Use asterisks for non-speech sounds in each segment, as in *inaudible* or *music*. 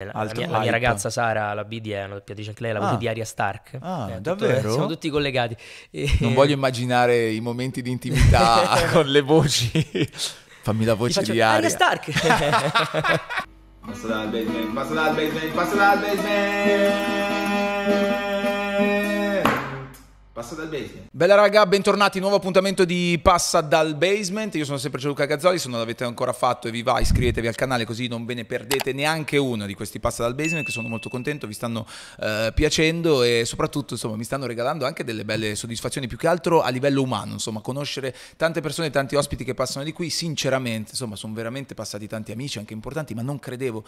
Eh, la, la, mia, la, mia, ragazza Sara, la BD è eh, una doppiatrice anche lei, la ah. voce di Aria Stark. Ah, eh, eh, davvero? siamo tutti collegati. *laughs* Non voglio immaginare i momenti di intimità *laughs* con le voci. Fammi la voce faccio, di Aria. Aria Stark! *laughs* passa dal basement, passa dal basement, passa dal basement! Passa dal basement. Bella raga, bentornati, nuovo appuntamento di Passa dal basement. Io sono sempre Gianluca Gazzoli, se non l'avete ancora fatto e vi va iscrivetevi al canale così non ve ne perdete neanche uno di questi Passa dal basement che sono molto contento, vi stanno eh, piacendo e soprattutto insomma mi stanno regalando anche delle belle soddisfazioni più che altro a livello umano, insomma conoscere tante persone, tanti ospiti che passano di qui, sinceramente insomma sono veramente passati tanti amici anche importanti ma non credevo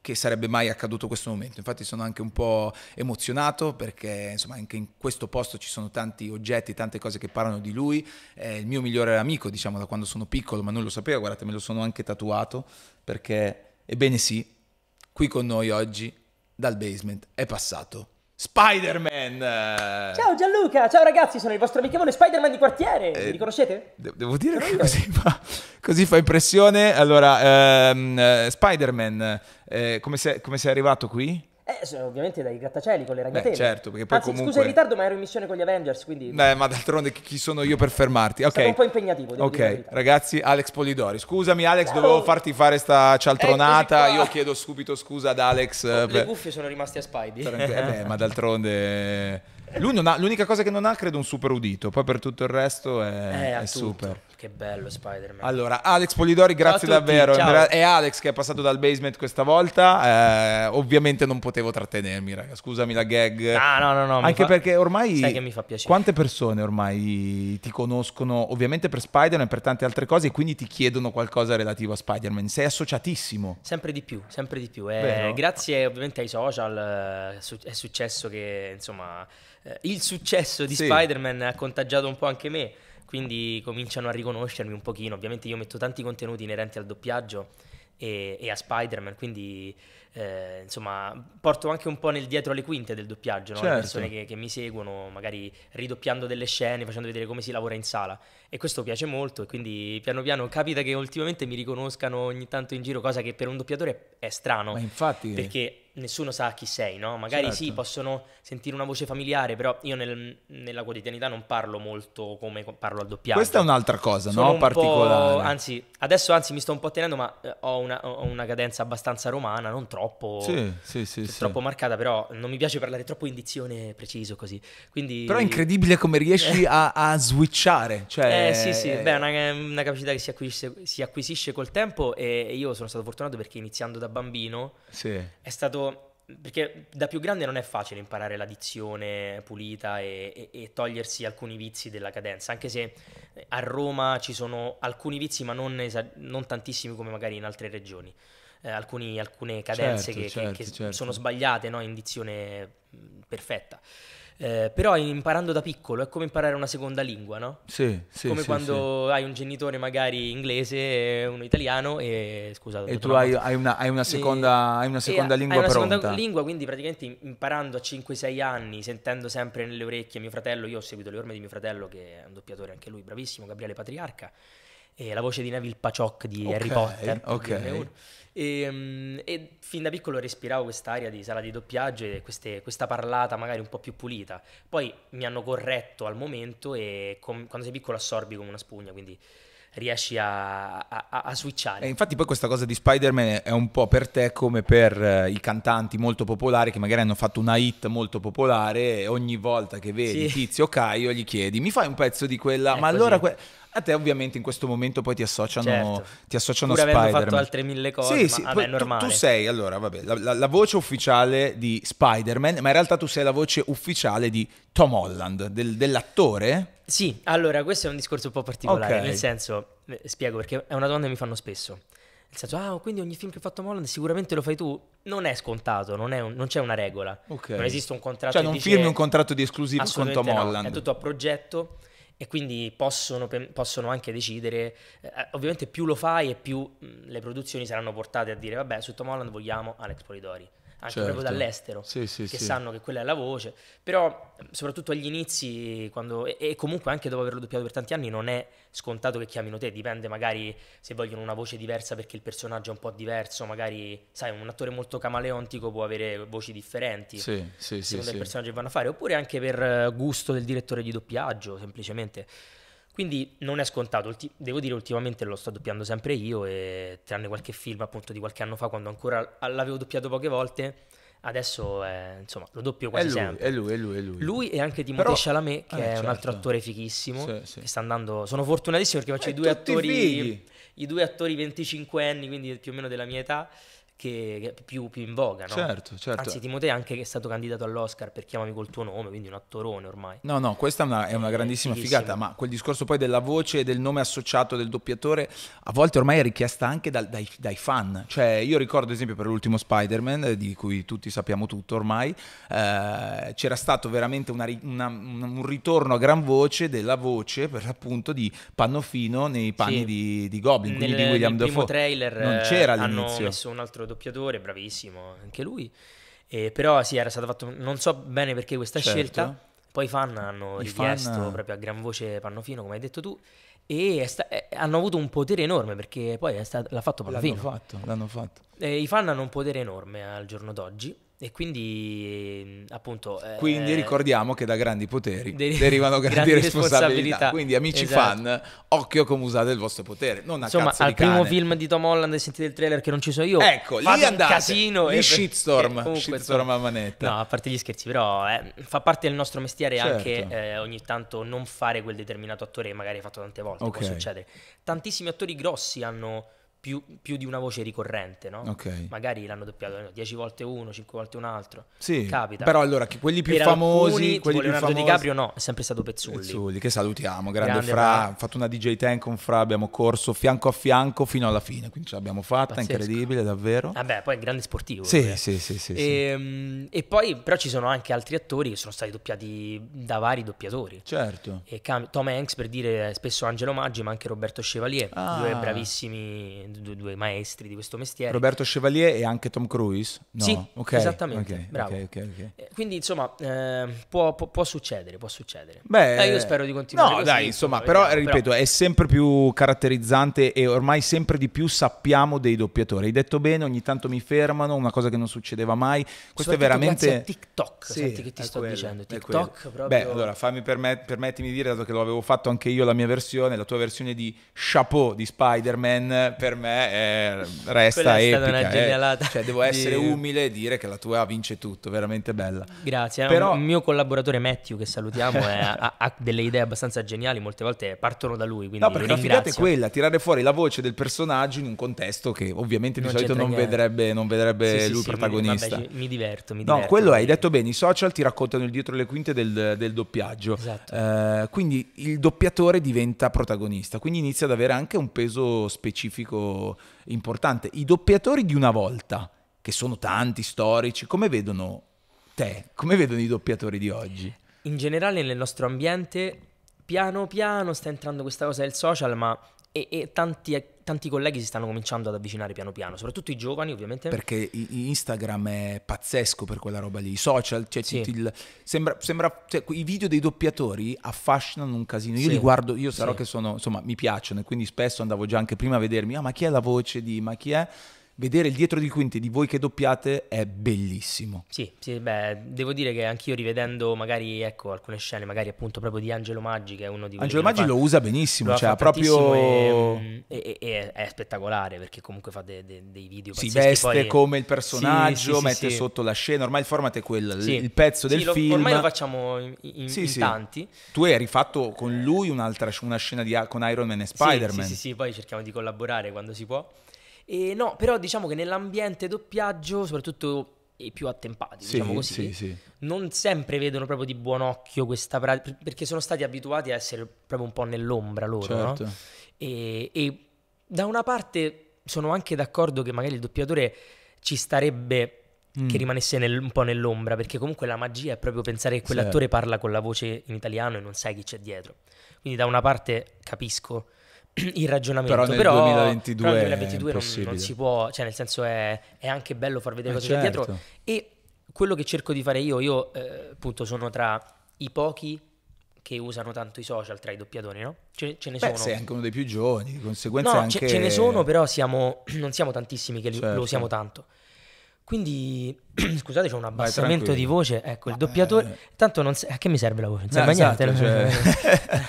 che sarebbe mai accaduto questo momento, infatti sono anche un po' emozionato perché insomma anche in questo posto ci sono tanti oggetti, tante cose che parlano di lui, è eh, il mio migliore amico, diciamo, da quando sono piccolo, ma non lo sapeva, guardate, me lo sono anche tatuato, perché, ebbene sì, qui con noi oggi, dal basement, è passato Spider-Man! Ciao Gianluca, ciao ragazzi, sono il vostro amichevole Spider-Man di quartiere, eh, mi riconoscete? De devo dire che così fa, così fa impressione. Allora, ehm, eh, Spider-Man, eh, come, sei, come sei arrivato qui? Eh, ovviamente dai grattacieli con le ragnatele. Beh, certo, perché poi Anzi, comunque... scusa in ritardo, ma ero in missione con gli Avengers, quindi... Beh, ma d'altronde chi sono io per fermarti? Ok. Sono un po' impegnativo, Ok, ragazzi, Alex Polidori. Scusami Alex, Ciao. dovevo farti fare sta cialtronata. Io chiedo subito scusa ad Alex. Oh, per... Le eh, cuffie sono rimaste a Spidey. Eh, beh, ma *laughs* d'altronde... Lui non ha, l'unica cosa che non ha, credo, un super udito. Poi per tutto il resto è, eh, è super. Che bello Spider-Man. Allora, Alex Polidori, grazie davvero. Ciao. È Alex che è passato dal basement questa volta. Eh, ovviamente non potevo trattenermi, raga. Scusami la gag. Ah, no, no, no. Anche fa... perché ormai... Sai che mi fa piacere. Quante persone ormai ti conoscono, ovviamente per Spider-Man e per tante altre cose, e quindi ti chiedono qualcosa relativo a Spider-Man. Sei associatissimo. Sempre di più, sempre di più. Eh, grazie ovviamente ai social eh, è successo che, insomma, eh, il successo di sì. Spider-Man ha contagiato un po' anche me quindi cominciano a riconoscermi un pochino. Ovviamente io metto tanti contenuti inerenti al doppiaggio e, e a Spider-Man, quindi eh, insomma porto anche un po' nel dietro le quinte del doppiaggio, no? certo. le persone che, che mi seguono, magari ridoppiando delle scene, facendo vedere come si lavora in sala e questo piace molto e quindi piano piano capita che ultimamente mi riconoscano ogni tanto in giro, cosa che per un doppiatore è strano. Ma infatti... Perché nessuno sa chi sei, no? Magari certo. sì, possono sentire una voce familiare, però io nel, nella quotidianità non parlo molto come parlo al doppiaggio. Questa è un'altra cosa, Sono no? Un Particolare. anzi, adesso anzi mi sto un po' tenendo, ma eh, ho una, ho una cadenza abbastanza romana, non troppo, sì, sì, cioè, sì, troppo marcata, però non mi piace parlare troppo in dizione preciso così. Quindi... Però è incredibile come riesci *laughs* a, a switchare, cioè... Eh, eh, sì, sì, eh, beh, è eh. una, una, capacità che si acquisisce, si acquisisce, col tempo e io sono stato fortunato perché iniziando da bambino sì. è stato... Perché da più grande non è facile imparare la dizione pulita e, e, e togliersi alcuni vizi della cadenza, anche se a Roma ci sono alcuni vizi ma non, esa- non tantissimi come magari in altre regioni. Eh, alcuni, alcune cadenze certo, che, certo, che, che certo, certo. sono sbagliate no? in dizione mm, perfetta. Eh, però imparando da piccolo è come imparare una seconda lingua, no? Sì, sì. Come sì, quando sì. hai un genitore magari inglese e uno italiano e scusa. E tu hai, hai, una, hai, una, seconda, e, hai una seconda lingua hai una pronta. seconda lingua, quindi praticamente imparando a 5-6 anni, sentendo sempre nelle orecchie mio fratello, io ho seguito le orme di mio fratello che è un doppiatore anche lui, bravissimo, Gabriele Patriarca, e la voce di Neville Paciocchi di okay, Harry Potter. Ok. E, ehm, e fin da piccolo respiravo quest'aria di sala di doppiaggio e queste, questa parlata magari un po' più pulita. Poi mi hanno corretto al momento e com- quando sei piccolo assorbi come una spugna, quindi riesci a, a, a switchare. E eh, infatti poi questa cosa di Spider-Man è un po' per te come per eh, i cantanti molto popolari che magari hanno fatto una hit molto popolare e ogni volta che vedi sì. Tizio Caio gli chiedi mi fai un pezzo di quella, è ma così. allora... Que- a te ovviamente in questo momento poi ti associano, certo. ti associano Pure a Spider-Man. avendo fatto altre mille cose, sì, ma, sì, vabbè, è normale. Tu, tu, sei, allora, vabbè, la, la, la voce ufficiale di Spider-Man, ma in realtà tu sei la voce ufficiale di Tom Holland, del, dell'attore? Sì, allora, questo è un discorso un po' particolare, okay. nel senso, eh, spiego perché è una domanda che mi fanno spesso. Nel senso, ah, quindi ogni film che ha fatto Tom Holland sicuramente lo fai tu? Non è scontato, non, è un, non c'è una regola. Okay. Non esiste un contratto. Cioè, non dice, firmi un contratto di esclusiva con Tom no, Holland. È tutto a progetto e quindi possono, possono anche decidere, eh, eh, ovviamente più lo fai e più mh, le produzioni saranno portate a dire vabbè su Tom Holland vogliamo Alex Polidori, anche certo. proprio dall'estero, sì, sì, che sì. sanno che quella è la voce, però soprattutto agli inizi, quando, e, e, comunque anche dopo averlo doppiato per tanti anni, non è scontato che chiamino te, dipende magari se vogliono una voce diversa perché il personaggio è un po' diverso, magari sai un attore molto camaleontico può avere voci differenti, sì, sì, secondo il personaggio che vanno a fare, oppure anche per eh, gusto del direttore di doppiaggio, semplicemente. Quindi non è scontato, Ulti- devo dire ultimamente lo sto doppiando sempre io e tranne qualche film appunto di qualche anno fa quando ancora l'avevo doppiato poche volte, adesso eh, insomma lo doppio quasi è lui, sempre. È lui, è lui, è lui. Lui e anche Timothée Però... Chalamet che eh, è certo. un altro attore fichissimo sì, sì. che sta andando, sono fortunatissimo perché faccio eh, i due attori fighi. i due attori 25 anni, quindi più o meno della mia età che è più, più in voga, no? Certo, certo. Anzi, Timothée anche che è stato candidato all'Oscar per Chiamami col tuo nome, quindi un attorone ormai. No, no, questa è una, è una grandissima è figata, ma quel discorso poi della voce e del nome associato del doppiatore a volte ormai è richiesta anche dal, dai, dai, fan. Cioè, io ricordo ad esempio per l'ultimo Spider-Man, eh, di cui tutti sappiamo tutto ormai, eh, c'era stato veramente una, una, un ritorno a gran voce della voce, per l'appunto, di Pannofino nei panni sì. di, di, Goblin, quindi Nel, di William Dafoe. Nel primo trailer non c'era eh, all'inizio. hanno messo un altro doppiatore, bravissimo anche lui. Eh, però sì, era stato fatto, non so bene perché questa certo. scelta. Poi i fan hanno I richiesto fan... proprio a gran voce Pannofino, come hai detto tu, e sta- eh, hanno avuto un potere enorme perché poi sta- l'ha fatto Pannofino. L'hanno fatto, l'hanno fatto. Eh, I fan hanno un potere enorme al giorno d'oggi e quindi, mm, appunto. Eh, quindi eh, ricordiamo che da grandi poteri deriv- derivano *laughs* grandi, grandi responsabilità. responsabilità. Quindi, amici esatto. fan, occhio come usate il vostro potere. Non Insomma, al primo film di Tom Holland e sentite il trailer che non ci sono io. Ecco, lì andate. Casino lì e shitstorm. *laughs* Comunque, shitstorm a manetta. No, a parte gli scherzi, però eh, fa parte del nostro mestiere certo. anche eh, ogni tanto non fare quel determinato attore che magari hai fatto tante volte. Okay. Può succedere. Tantissimi attori grossi hanno più, più, di una voce ricorrente, no? Okay. Magari l'hanno doppiato 10 volte uno, 5 volte un altro. Sì. Capita. Però allora, quelli più per famosi, alcuni, quelli più famosi... DiCaprio no, è sempre stato Pezzulli. Pezzulli, che salutiamo, grande, grande Fra, ha fatto una DJ Ten con Fra, abbiamo corso fianco a fianco fino alla fine, quindi ce l'abbiamo fatta, Pazzesco. incredibile, davvero. Vabbè, ah poi è un grande sportivo. Sì, eh. sì, sì, sì, e, sì, ehm, e, poi però ci sono anche altri attori che sono stati doppiati da vari doppiatori. Certo. Cam- Tom Hanks per dire spesso Angelo Maggi, ma anche Roberto Chevalier, ah. due bravissimi due, due, maestri di questo mestiere. Roberto Chevalier e anche Tom Cruise? No. Sì, okay, esattamente, okay, bravo. Okay, eh, Quindi insomma eh, può, può, può, succedere, può succedere. Beh, eh, io spero di continuare. No, così, dai, insomma, però vediamo, ripeto, però... è sempre più caratterizzante e ormai sempre di più sappiamo dei doppiatori. Hai detto bene, ogni tanto mi fermano, una cosa che non succedeva mai. Questo è veramente... TikTok, sì, senti che ti sto quello, dicendo, TikTok proprio... Beh, allora fammi permet- permettimi di dire, dato che lo avevo fatto anche io la mia versione, la tua versione di Chapeau di Spider-Man per me me eh, è, resta è epica. È, eh. cioè, devo essere umile e dire che la tua vince tutto, veramente bella. Grazie. Eh, Però... il mio collaboratore Matthew, che salutiamo, è, ha, ha, delle idee abbastanza geniali, molte volte partono da lui. no, perché la figata è quella, tirare fuori la voce del personaggio in un contesto che ovviamente non di solito non vedrebbe, non vedrebbe, sì, lui sì, protagonista. Sì, mi, diverto, mi diverto. No, quello hai detto bene, i social ti raccontano il dietro le quinte del, del doppiaggio. Esatto. Eh, quindi il doppiatore diventa protagonista, quindi inizia ad avere anche un peso specifico importante. I doppiatori di una volta, che sono tanti storici, come vedono te? Come vedono i doppiatori di oggi? In generale nel nostro ambiente, piano piano sta entrando questa cosa del social, ma e, e tanti tanti colleghi si stanno cominciando ad avvicinare piano piano, soprattutto i giovani ovviamente. Perché Instagram è pazzesco per quella roba lì, i social, cioè sì. il, sembra, sembra, cioè, i video dei doppiatori affascinano un casino, io sì. li guardo, io sarò sì. che sono, insomma mi piacciono e quindi spesso andavo già anche prima a vedermi, ah ma chi è la voce di, ma chi è vedere il dietro di quinte di voi che doppiate è bellissimo. Sì, sì, beh, devo dire che anch'io rivedendo magari ecco, alcune scene, magari appunto proprio di Angelo Maggi, che è uno di Angelo Maggi lo, fa, lo, usa benissimo, lo cioè proprio. Mm, e, e, e, è spettacolare perché comunque fa de, de, dei video Si pazzeschi, veste poi... come il personaggio, sì, sì, mette sotto la scena. Ormai il format è quello, il pezzo del lo, film. Ormai lo facciamo in, in, in tanti. Tu hai rifatto con lui una scena di, con Iron Man e Spider-Man. Sì, sì, sì, poi cerchiamo di collaborare quando si può. E no, però diciamo che nell'ambiente doppiaggio, soprattutto i più attempati, sì, diciamo così, sì, sì. non sempre vedono proprio di buon occhio questa pratica, perché sono stati abituati a essere proprio un po' nell'ombra loro, certo. no? e, e da una parte sono anche d'accordo che magari il doppiatore ci starebbe mm. che rimanesse nel, un po' nell'ombra, perché comunque la magia è proprio pensare che quell'attore sì. Certo. parla con la voce in italiano e non sai chi c'è dietro. Quindi da una parte capisco *clears throat* il ragionamento. Però nel però, 2022, però nel 2022 non, non, si può, cioè nel senso è, è anche bello far vedere eh cose certo. dietro. E quello che cerco di fare io, io eh, appunto sono tra i pochi che usano tanto i social tra i doppiatori, no? Ce, ce ne Beh, sono. sei anche uno dei più giovani, di conseguenza no, anche... ce, ce ne sono, però siamo, *clears throat* non siamo tantissimi che certo. lo usiamo tanto. Quindi *clears throat* scusate, c'è un abbassamento di voce. Ecco, il doppiatore. Eh, eh. Tanto non se... a che mi serve la voce? Non serve esatto, no, esatto,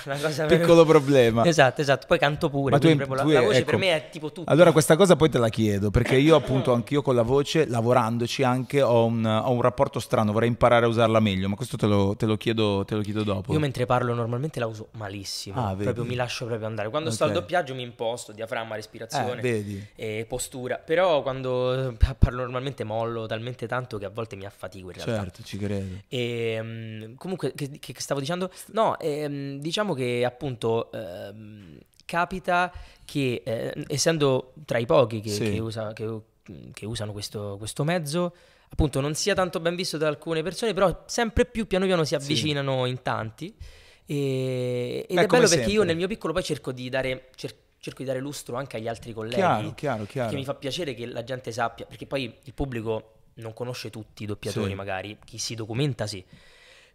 niente. Cioè... *laughs* *laughs* Piccolo per... *laughs* problema. Esatto, esatto. Poi canto pure. Ma tu, tu la, è, la voce ecco, per me è tipo tutto. Allora, questa cosa poi te la chiedo, perché io, appunto, anch'io con la voce, lavorandoci anche, ho un, ho un rapporto strano. Vorrei imparare a usarla meglio, ma questo te lo, te lo, chiedo, te lo chiedo, dopo. Io mentre parlo normalmente la uso malissimo. Ah, proprio mi lascio proprio andare. Quando okay. sto al doppiaggio mi imposto diaframma, respirazione eh, e postura. Però quando parlo normalmente mollo talmente tanto tanto che a volte mi affatico in realtà. Certo, ci credo. E, um, comunque, che, che, stavo dicendo? No, ehm, diciamo che appunto... Ehm, capita che, eh, essendo tra i pochi che, sì. che, usa, che, che usano questo, questo, mezzo, appunto non sia tanto ben visto da alcune persone, però sempre più piano piano si avvicinano sì. in tanti. E, ed Beh, è bello sempre. perché io nel mio piccolo poi cerco di dare... Cer- cerco di dare lustro anche agli altri colleghi. Chiaro, chiaro, chiaro. Che mi fa piacere che la gente sappia, perché poi il pubblico non conosce tutti i doppiatori sì. magari, chi si documenta sì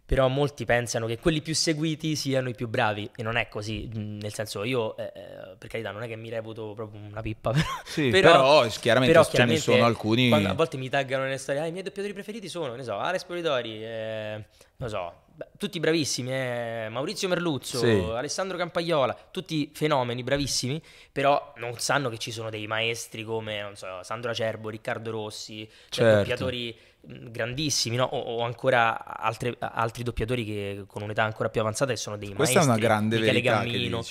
però molti pensano che quelli più seguiti siano i più bravi e non è così, mm, nel senso io eh, eh, per carità non è che mi reputo proprio una pippa *laughs* però, sì, però, però chiaramente, però, chiaramente ce ne sono alcuni quando, a volte mi taggano nelle storie ah, i miei doppiatori preferiti sono, ne so, Ares Polidori eh, non so, tutti bravissimi eh, Maurizio Merluzzo, sì. Alessandro Campagliola tutti fenomeni, bravissimi però non sanno che ci sono dei maestri come, non so, Sandro Acerbo Riccardo Rossi, cioè certo. cioè doppiatori grandissimi, no? o, o, ancora altre, altri doppiatori che, con un'età ancora più avanzata e sono dei Questa maestri. Questa è una grande Michele verità Gammino.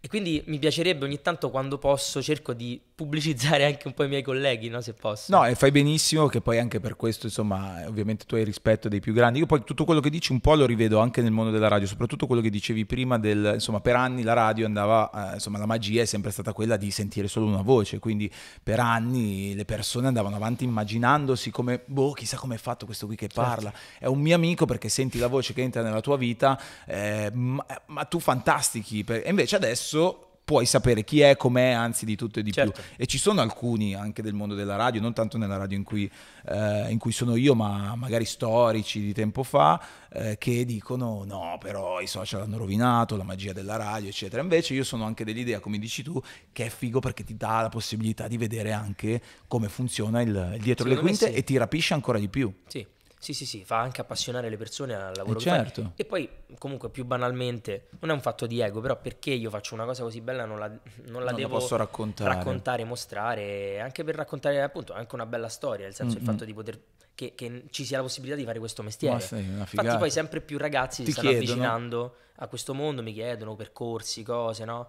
E quindi mi piacerebbe ogni tanto quando posso cerco di pubblicizzare anche un po' i miei colleghi, no? se posso. No, e fai benissimo che poi anche per questo, insomma, ovviamente tu hai rispetto dei più grandi. Io poi tutto quello che dici un po' lo rivedo anche nel mondo della radio, soprattutto quello che dicevi prima del, insomma, per anni la radio andava, eh, insomma, la magia è sempre stata quella di sentire solo una voce, quindi per anni le persone andavano avanti immaginandosi come, boh, chissà come è fatto questo qui che certo. parla. Certo. È un mio amico perché senti la voce che entra nella tua vita, eh, ma, ma, tu fantastichi. Per... E invece adesso puoi sapere chi è, com'è, anzi di tutto e di certo. più. E ci sono alcuni anche del mondo della radio, non tanto nella radio in cui, eh, in cui sono io, ma magari storici di tempo fa, eh, che dicono no, però i social hanno rovinato la magia della radio, eccetera. Invece io sono anche dell'idea, come dici tu, che è figo perché ti dà la possibilità di vedere anche come funziona il, il dietro Secondo le quinte sì. e ti rapisce ancora di più. Sì. Sì, sì, sì, fa anche appassionare le persone al eh, lavoro. E, certo. e poi, comunque, più banalmente, non è un fatto di ego, però perché io faccio una cosa così bella non la, non la non devo posso raccontare. raccontare, mostrare, anche per raccontare appunto anche una bella storia, nel senso mm-hmm. il fatto di poter che, che, ci sia la possibilità di fare questo mestiere. Infatti, poi sempre più ragazzi Ti si stanno chiedono. avvicinando a questo mondo, mi chiedono percorsi, cose, no?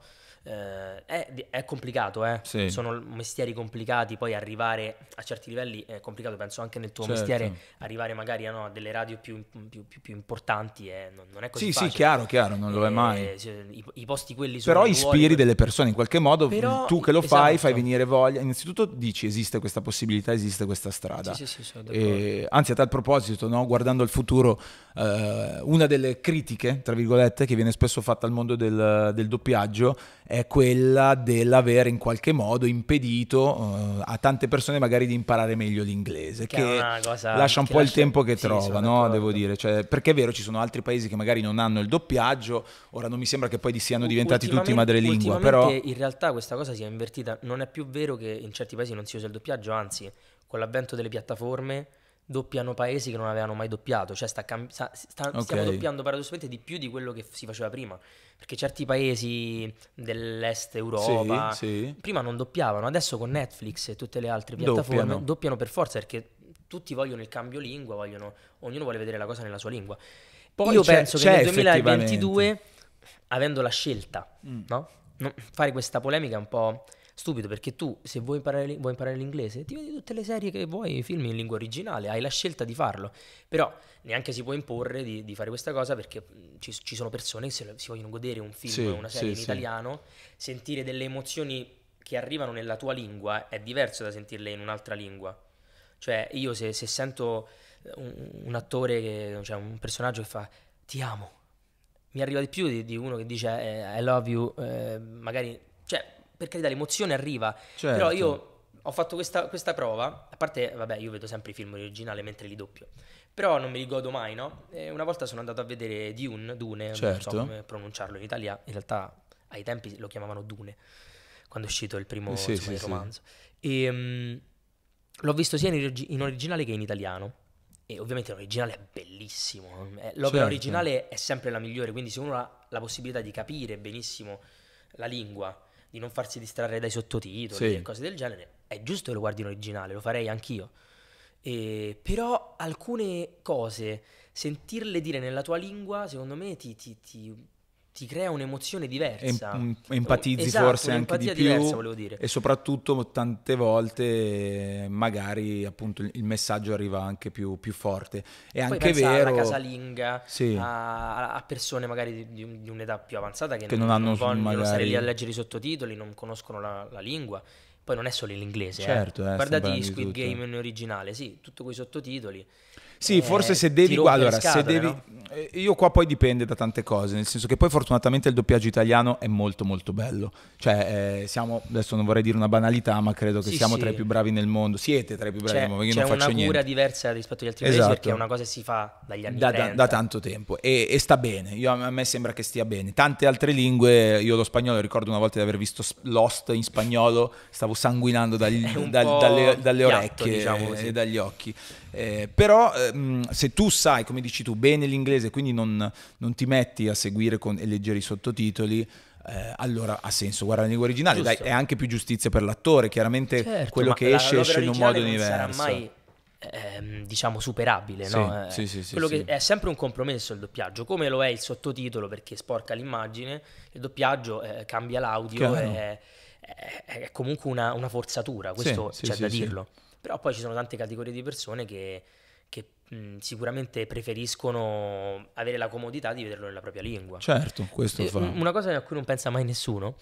eh, è, è, complicato, eh? sì. sono mestieri complicati, poi arrivare a certi livelli è complicato, penso anche nel tuo certo. mestiere, arrivare magari a delle radio più, più, più, più importanti eh, non, non, è così. Sì, facile. sì, chiaro, chiaro, non lo è eh, mai. I, i, posti quelli sono... Però ispiri vuole, delle persone in qualche modo, mm, però, tu che lo esatto. fai, fai esatto. venire voglia, innanzitutto dici esiste questa possibilità, esiste questa strada. Sì, sì, e, eh, anzi, a tal proposito, no, guardando al futuro, eh, una delle critiche, tra virgolette, che viene spesso fatta al mondo del, del doppiaggio è è quella dell'avere in qualche modo impedito uh, a tante persone magari di imparare meglio l'inglese, che, che lascia un che po' lascia... il tempo che sì, trova, no? devo dire, cioè, perché è vero ci sono altri paesi che magari non hanno il doppiaggio, ora non mi sembra che poi siano diventati tutti madrelingua, però... in realtà questa cosa si è invertita, non è più vero che in certi paesi non si usa il doppiaggio, anzi con l'avvento delle piattaforme doppiano paesi che non avevano mai doppiato, cioè sta cam- sta, sta, okay. stiamo doppiando paradossalmente di più di quello che si faceva prima, perché certi paesi dell'est Europa sì, sì. prima non doppiavano, adesso con Netflix e tutte le altre piattaforme doppiano, doppiano per forza perché tutti vogliono il cambio lingua, vogliono, ognuno vuole vedere la cosa nella sua lingua. Poi Io c'è, penso c'è che nel 2022, avendo la scelta, mm. no? No, fare questa polemica è un po' stupido perché tu se vuoi imparare, vuoi imparare l'inglese ti vedi tutte le serie che vuoi, i film in lingua originale, hai la scelta di farlo, però neanche si può imporre di, di fare questa cosa perché ci, ci sono persone che se, si vogliono godere un film, sì, una serie sì, in sì. italiano, sentire delle emozioni che arrivano nella tua lingua è diverso da sentirle in un'altra lingua. Cioè io se, se sento eh, un, un attore, che, cioè un personaggio che fa ti amo, mi arriva di più di, di uno che dice eh, I love you, eh, magari... Cioè, per carità l'emozione arriva, certo. però io ho fatto questa, questa, prova, a parte, vabbè, io vedo sempre i film originali mentre li doppio, però non mi ricordo mai, no? E una volta sono andato a vedere Dune, Dune, certo. non so certo. come pronunciarlo in Italia, in realtà ai tempi lo chiamavano Dune, quando è uscito il primo sì, insomma, sì, romanzo. Sì. E, um, l'ho visto sia in, in, originale che in italiano. E ovviamente l'originale è bellissimo. Eh. L'opera certo. originale è sempre la migliore, quindi se uno ha la possibilità di capire benissimo la lingua, di non farsi distrarre dai sottotitoli sì. e cose del genere, è giusto che lo guardi in originale, lo farei anch'io. E, però alcune cose, sentirle dire nella tua lingua, secondo me ti, ti, ti ti crea un'emozione diversa. Em, mm, empatizzi esatto, forse anche di più. Diversa, e soprattutto tante volte eh, magari appunto il messaggio arriva anche più, più forte. È Poi anche vero... Alla casalinga, sì. a, a, persone magari di, di, un'età più avanzata che, che non, non, hanno, non vogliono magari... stare lì a leggere i sottotitoli, non conoscono la, la lingua. Poi non è solo l'inglese, eh. certo, eh. Eh, Guardati Squid Game in originale, sì, tutti quei sottotitoli. Sì, eh, forse se devi... Allora, scatole, se devi... No? Eh, io qua poi dipende da tante cose, nel senso che poi fortunatamente il doppiaggio italiano è molto molto bello, cioè eh, siamo, adesso non vorrei dire una banalità, ma credo che sì, siamo sì. tra i più bravi nel mondo, siete tra i più bravi nel mondo, io non faccio niente. C'è una cura diversa rispetto agli altri esatto. paesi perché è una cosa che si fa dagli anni da, da, da tanto tempo e, e sta bene, io, a me sembra che stia bene. Tante altre lingue, io lo spagnolo ricordo una volta di aver visto Lost in spagnolo, stavo sanguinando dagli, *laughs* da, dalle, dalle, orecchie piatto, diciamo e dagli occhi. Eh, però ehm, se tu sai, come dici tu, bene l'inglese, quindi non, non ti metti a seguire con, e leggere i sottotitoli, eh, allora ha senso guardare la lingua originale, Dai, è anche più giustizia per l'attore, chiaramente certo, quello che esce esce in un modo non diverso. Sarà mai ehm, diciamo superabile, sì, no? eh, sì, sì, quello che è sempre un compromesso il doppiaggio, come lo è il sottotitolo perché sporca l'immagine, il doppiaggio eh, cambia l'audio, è, è, comunque una, una forzatura, questo c'è da dirlo. Però poi ci sono tante categorie di persone che, che mh, sicuramente preferiscono avere la comodità di vederlo nella propria lingua. Certo, questo fa. Una cosa a cui non pensa mai nessuno,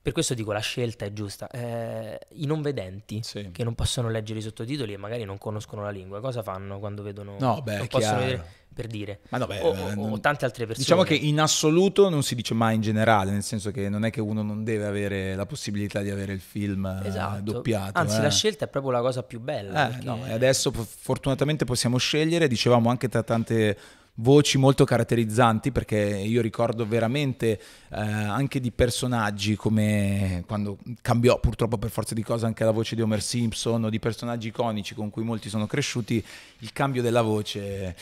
per questo dico la scelta è giusta, eh, i non vedenti sì. che non possono leggere i sottotitoli e magari non conoscono la lingua, cosa fanno quando vedono... No, beh, non chiaro. vedere per dire, no, beh, o, o, eh, o, tante altre persone. Diciamo che in assoluto non si dice mai in generale, nel senso che non è che uno non deve avere la possibilità di avere il film eh, esatto. doppiato. Anzi, eh. la scelta è proprio la cosa più bella. Eh, perché... no, e adesso fortunatamente possiamo scegliere, dicevamo anche tra tante voci molto caratterizzanti perché io ricordo veramente eh, anche di personaggi come quando cambiò purtroppo per forza di cose anche la voce di Homer Simpson o di personaggi iconici con cui molti sono cresciuti il cambio della voce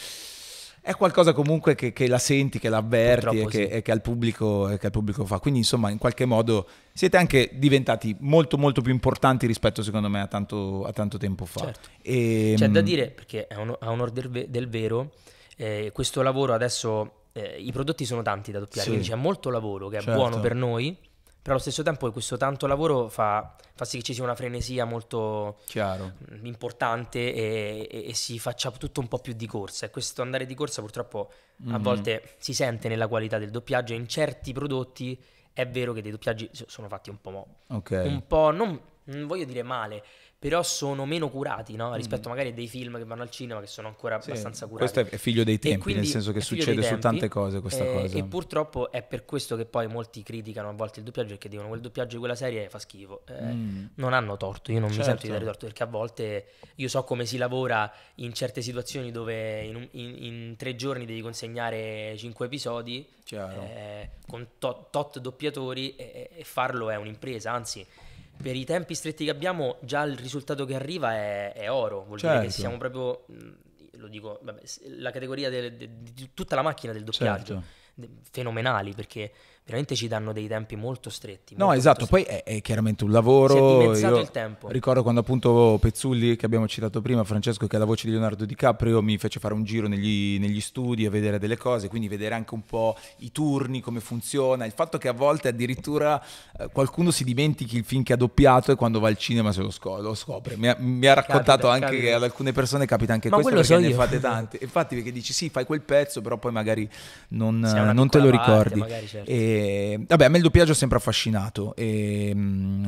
è qualcosa comunque che, che la senti, che l'avverti e, sì. e che, al pubblico, che al pubblico fa. Quindi insomma in qualche modo siete anche diventati molto molto più importanti rispetto secondo me a tanto, a tanto tempo fa. Certo. E... Ehm, c'è da dire, perché è un, onore del, del, vero, eh, questo lavoro adesso, eh, i prodotti sono tanti da doppiare, sì. quindi c'è molto lavoro che è certo. buono per noi però allo stesso tempo questo tanto lavoro fa, fa sì che ci sia una frenesia molto Chiaro. Mm, importante e, e, e, si faccia tutto un po' più di corsa e questo andare di corsa purtroppo mm-hmm. a volte si sente nella qualità del doppiaggio in certi prodotti è vero che dei doppiaggi sono fatti un po', mo- okay. un po' non, non voglio dire male, però sono meno curati no? Mm. rispetto mm. magari a dei film che vanno al cinema che sono ancora sì, abbastanza curati. Questo è figlio dei tempi, nel senso che succede tempi, su tante cose questa eh, cosa. E purtroppo è per questo che poi molti criticano a volte il doppiaggio perché dicono quel doppiaggio di quella serie fa schifo. Eh, mm. Non hanno torto, io non certo. mi sento di certo. dare torto perché a volte io so come si lavora in certe situazioni dove in, un, in, in tre giorni devi consegnare cinque episodi eh, con tot, tot doppiatori e, e farlo è un'impresa, anzi per i tempi stretti che abbiamo, già il risultato che arriva è, è oro. Vuol certo. dire che certo. siamo proprio. Mm, lo dico, vabbè, la categoria di tutta la macchina del doppiaggio. Certo. Fenomenali perché veramente ci danno dei tempi molto stretti. No, molto, esatto, molto stretti. poi è, è, chiaramente un lavoro. Si è il tempo. Ricordo quando appunto Pezzulli, che abbiamo citato prima, Francesco, che è la voce di Leonardo DiCaprio, mi fece fare un giro negli, negli studi a vedere delle cose, quindi vedere anche un po' i turni, come funziona, il fatto che a volte addirittura eh, qualcuno si dimentichi il film che ha doppiato e quando va al cinema se lo, scopre. Lo scopre. Mi, ha, mi ha, raccontato capita, anche capita. che ad alcune persone capita anche Ma questo perché so ne fate *laughs* tante. Infatti perché dici sì, fai quel pezzo, però poi magari non, non te lo ricordi. Magari, certo. e, vabbè, a me il doppiaggio è sempre affascinato e mh,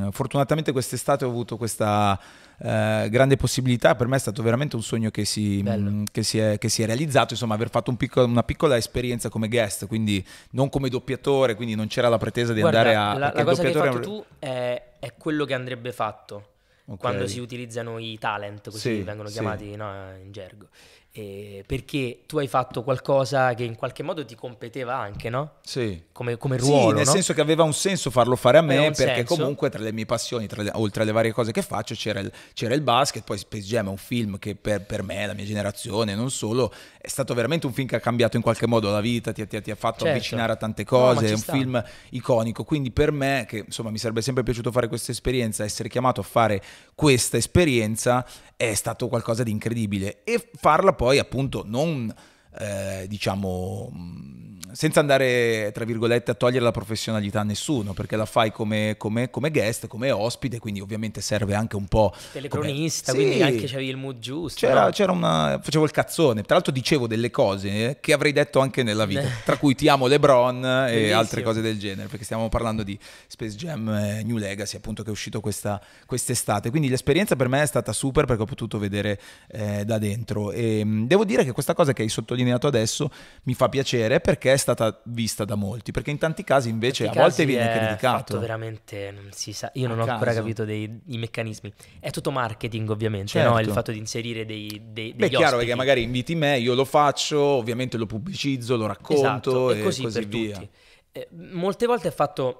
mm, fortunatamente quest'estate ho avuto questa eh, grande possibilità, per me è stato veramente un sogno che si, mh, mm, che si, è, che si è, realizzato, insomma aver fatto un piccolo, una piccola esperienza come guest, quindi non come doppiatore, quindi non c'era la pretesa di Guarda, andare a... La, la cosa che hai fatto è... tu è, è quello che andrebbe fatto. Okay. quando si utilizzano i talent, così sì, vengono chiamati sì. no, in gergo. E perché tu hai fatto qualcosa che in qualche modo ti competeva anche, no? Sì come, come ruolo. Sì, nel no? senso che aveva un senso farlo fare a me, perché senso. comunque tra le mie passioni, tra le, oltre alle varie cose che faccio, c'era il, c'era il basket, poi Space Jam è un film che per, per, me, la mia generazione, non solo, è stato veramente un film che ha cambiato in qualche modo la vita, ti, ti, ti ha fatto certo. avvicinare a tante cose, no, è un sta. film iconico, quindi per me, che insomma mi sarebbe sempre piaciuto fare questa esperienza, essere chiamato a fare questa esperienza è stato qualcosa di incredibile e farla poi appunto non... Eh, diciamo mm, senza andare, tra virgolette, a togliere la professionalità a nessuno, perché la fai come, come, come guest, come ospite, quindi ovviamente serve anche un po'... Telecronista, come... sì. quindi anche c'avevi il mood giusto. C'era, no? c'era una... facevo il cazzone, tra l'altro dicevo delle cose eh, che avrei detto anche nella vita, *laughs* tra cui ti amo Lebron eh, Bellissimo. e altre cose del genere, perché stiamo parlando di Space Jam eh, New Legacy, appunto, che è uscito questa, quest'estate. Quindi l'esperienza per me è stata super perché ho potuto vedere eh, da dentro. E, ehm, devo dire che questa cosa che hai sottolineato adesso mi fa piacere perché stata vista da molti, perché in tanti casi invece tanti a volte viene criticato. veramente, non si sa, io non a ho caso. ancora capito dei, i meccanismi. È tutto marketing ovviamente, certo. no? il certo. fatto di inserire dei... dei Beh, è chiaro ospiti. perché magari inviti me, io lo faccio, ovviamente lo pubblicizzo, lo racconto esatto, e, così, così via. Eh, molte volte è fatto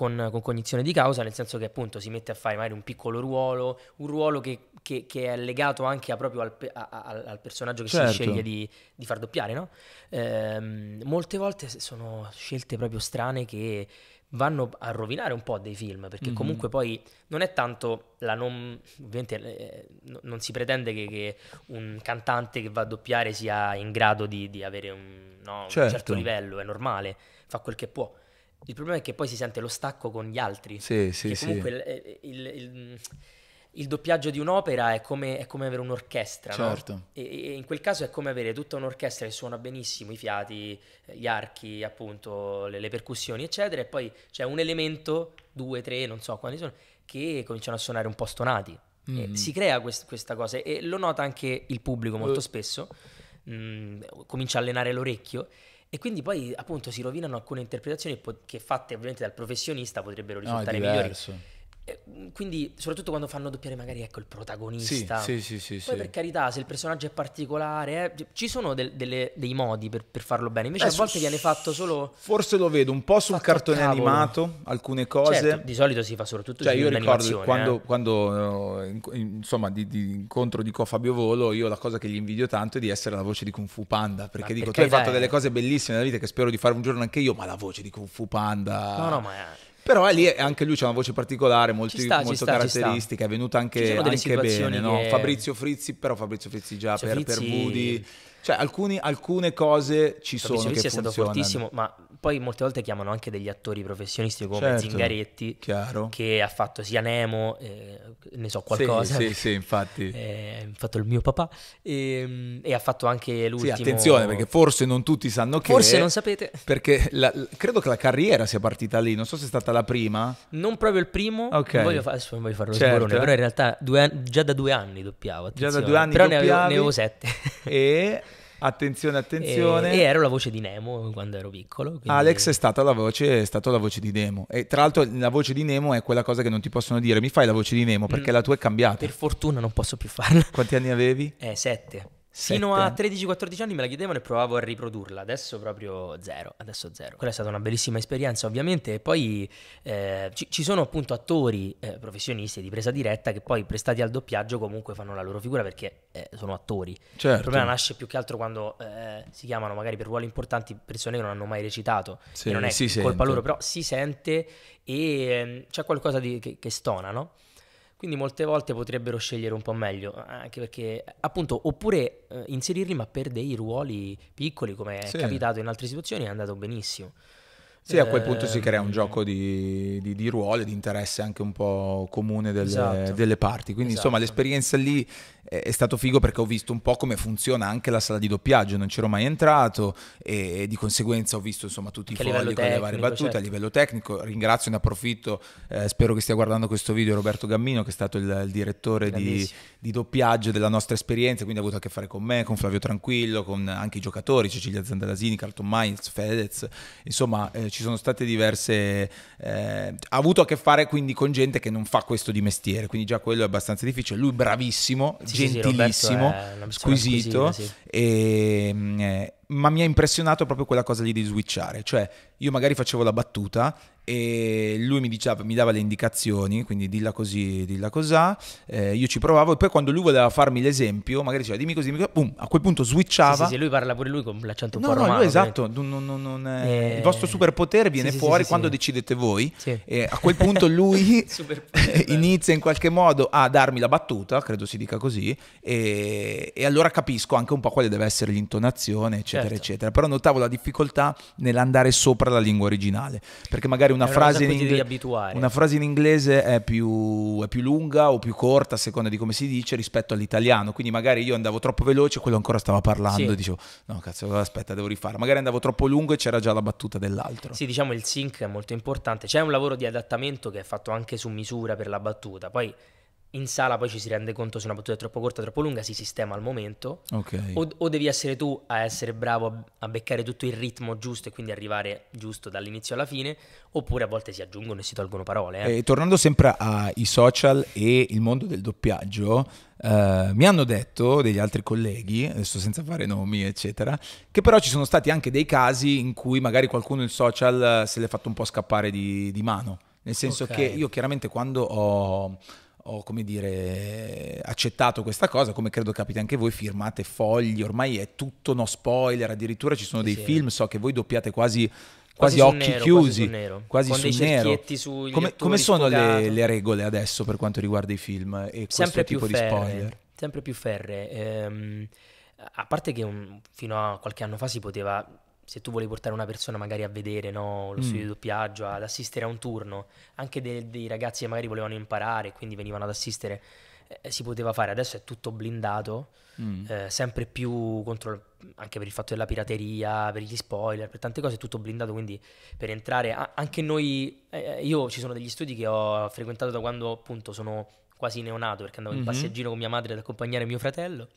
con, con, cognizione di causa, nel senso che appunto si mette a fare magari un piccolo ruolo, un ruolo che, che, che è legato anche proprio al, a, a, al, personaggio che certo. si sceglie di, di far doppiare, no? ehm, molte volte sono scelte proprio strane che vanno a rovinare un po' dei film, perché mm-hmm. comunque poi non è tanto la non... ovviamente eh, non si pretende che, che, un cantante che va a doppiare sia in grado di, di avere un, no, certo. un certo livello, è normale, fa quel che può il problema è che poi si sente lo stacco con gli altri. Sì, sì, sì. Comunque il, eh, il, il, il, doppiaggio di un'opera è come, è come avere un'orchestra. Certo. No? E, e, in quel caso è come avere tutta un'orchestra che suona benissimo i fiati, gli archi, appunto, le, le percussioni, eccetera, e poi c'è un elemento, due, tre, non so quanti sono, che cominciano a suonare un po' stonati. Mm. si crea quest- questa cosa e lo nota anche il pubblico molto spesso. Mm, comincia a allenare l'orecchio e quindi poi appunto si rovinano alcune interpretazioni che fatte ovviamente dal professionista potrebbero risultare no, migliori. Eh, quindi soprattutto quando fanno doppiare magari ecco il protagonista sì, sì, sì, sì poi per carità se il personaggio è particolare eh, ci sono del, delle, dei modi per, per, farlo bene invece eh, a volte viene fatto solo forse lo vedo un po' sul cartone animato alcune cose certo, di solito si fa soprattutto cioè, io ricordo quando, eh. quando eh, insomma di, di, incontro di Fabio Volo io la cosa che gli invidio tanto è di essere la voce di Kung Fu Panda perché ma dico per tu hai fatto delle eh. cose bellissime nella vita che spero di fare un giorno anche io ma la voce di Kung Fu Panda no no ma è però lì anche lui c'ha una voce particolare, molto, sta, molto sta, caratteristica, è venuta anche, anche bene. Che... Fabrizio Frizzi, però Fabrizio Frizzi già cioè, per, Frizzi... per Woody. Cioè alcuni, alcune cose ci Fabrizio sono Frizzi che funzionano. è stato fortissimo, ma poi molte volte chiamano anche degli attori professionisti come certo, Zingaretti, chiaro. che ha fatto sia Nemo, eh, ne so qualcosa. Sì, sì, sì infatti. *laughs* Eh, ha fatto il mio papà e, ehm, e ha fatto anche l'ultimo. Sì, attenzione perché forse non tutti sanno che... Forse non sapete. Perché la, credo che la carriera sia partita lì, non so se è stata la prima. Non proprio il primo, Ok. non voglio, fa- adesso non voglio farlo certo. sborone, però in realtà due, già da due anni doppiavo. Attenzione. Già da due anni però doppiavi. Però ne avevo sette. E... *laughs* Attenzione, attenzione. E, e, ero la voce di Nemo quando ero piccolo. Quindi... Alex è stata, voce, è stata, la voce, di Nemo. E tra l'altro la voce di Nemo è quella cosa che non ti possono dire. Mi fai la voce di Nemo perché mm, la tua è cambiata. Per fortuna non posso più farla. Quanti anni avevi? Eh, sette. Fino a 13-14 anni me la chiedevano e provavo a riprodurla, adesso proprio zero, adesso zero. Quella è stata una bellissima esperienza ovviamente e poi eh, ci, ci, sono appunto attori eh, professionisti di presa diretta che poi prestati al doppiaggio comunque fanno la loro figura perché eh, sono attori. Certo. Il problema nasce più che altro quando eh, si chiamano magari per ruoli importanti persone che non hanno mai recitato, sì, non è colpa sente. loro, però si sente e ehm, c'è qualcosa di, che, che stona, no? Quindi molte volte potrebbero scegliere un po' meglio, anche perché appunto, oppure eh, inserirli ma per dei ruoli piccoli, come sì. è capitato in altre situazioni, è andato benissimo. Sì, a quel punto si ehm, crea un gioco di, di, di ruolo, di interesse anche un po' comune delle, esatto. delle parti. Quindi, esatto. insomma, l'esperienza lì è stato figo perché ho visto un po' come funziona anche la sala di doppiaggio, non c'ero mai entrato e di conseguenza ho visto insomma tutti anche i fogli con le varie battute certo. a livello tecnico. Ringrazio, ne approfitto, eh, spero che stia guardando questo video Roberto Gammino che è stato il, il direttore di, di, doppiaggio della nostra esperienza, quindi ha avuto a che fare con me, con Flavio Tranquillo, con anche i giocatori, Cecilia Zandalasini, Carlton Miles, Fedez, insomma eh, ci sono state diverse... Eh, ha avuto a che fare quindi con gente che non fa questo di mestiere, quindi già quello è abbastanza difficile. Lui bravissimo, sì, gentilissimo, eh, sì, sì, squisito. Sì. E, ma mi ha impressionato proprio quella cosa lì di switchare, cioè io magari facevo la battuta e lui mi diceva, mi dava le indicazioni, quindi dilla così, dilla cosà, eh, io ci provavo e poi quando lui voleva farmi l'esempio, magari diceva dimmi così, dimmi così, boom, a quel punto switchava. Sì, sì, sì lui parla pure lui con l'accento un no, po' romano. No, lui esatto, non, non, non è... eh... il vostro superpotere viene sì, fuori quando decidete voi e a quel punto lui *laughs* inizia in qualche modo a darmi la battuta, credo si dica così, e, e allora capisco anche un po' quale deve essere l'intonazione, eccetera eccetera, certo. eccetera. Però notavo la difficoltà nell'andare sopra la lingua originale, perché magari una, una frase, in ingle- una frase in inglese è più, è più, lunga o più corta, a seconda di come si dice, rispetto all'italiano. Quindi magari io andavo troppo veloce, quello ancora stava parlando sì. e dicevo, no cazzo, aspetta, devo rifare. Magari andavo troppo lungo e c'era già la battuta dell'altro. Sì, diciamo il sync è molto importante. C'è un lavoro di adattamento che è fatto anche su misura per la battuta. Poi in sala poi ci si rende conto se una battuta è troppo corta troppo lunga, si sistema al momento. Okay. O, o, devi essere tu a essere bravo a, a, beccare tutto il ritmo giusto e quindi arrivare giusto dall'inizio alla fine, oppure a volte si aggiungono e si tolgono parole. Eh. E eh, tornando sempre ai social e il mondo del doppiaggio, eh, mi hanno detto degli altri colleghi, adesso senza fare nomi eccetera, che però ci sono stati anche dei casi in cui magari qualcuno il social eh, se l'è fatto un po' scappare di, di mano. Nel senso okay. che io chiaramente quando ho ho come dire, accettato questa cosa, come credo capita anche voi, firmate fogli, ormai è tutto no spoiler, addirittura ci sono sì, dei sì. film, so che voi doppiate quasi quasi, quasi occhi nero, chiusi, quasi sul nero. Quasi sul nero. Come, come sono le, le, regole adesso per quanto riguarda i film e sempre tipo ferre, di spoiler? Sempre più ferre. Ehm, a parte che un, fino a qualche anno fa si poteva se tu vuoi portare una persona magari a vedere no, lo studio mm. di doppiaggio, ad assistere a un turno, anche dei, dei ragazzi che magari volevano imparare e quindi venivano ad assistere, eh, si poteva fare. Adesso è tutto blindato, mm. eh, sempre più contro, anche per il fatto della pirateria, per gli spoiler, per tante cose è tutto blindato, quindi per entrare, a, anche noi, eh, eh io ci sono degli studi che ho frequentato da quando appunto sono quasi neonato, perché andavo mm-hmm. in mhm. passeggino con mia madre ad accompagnare mio fratello.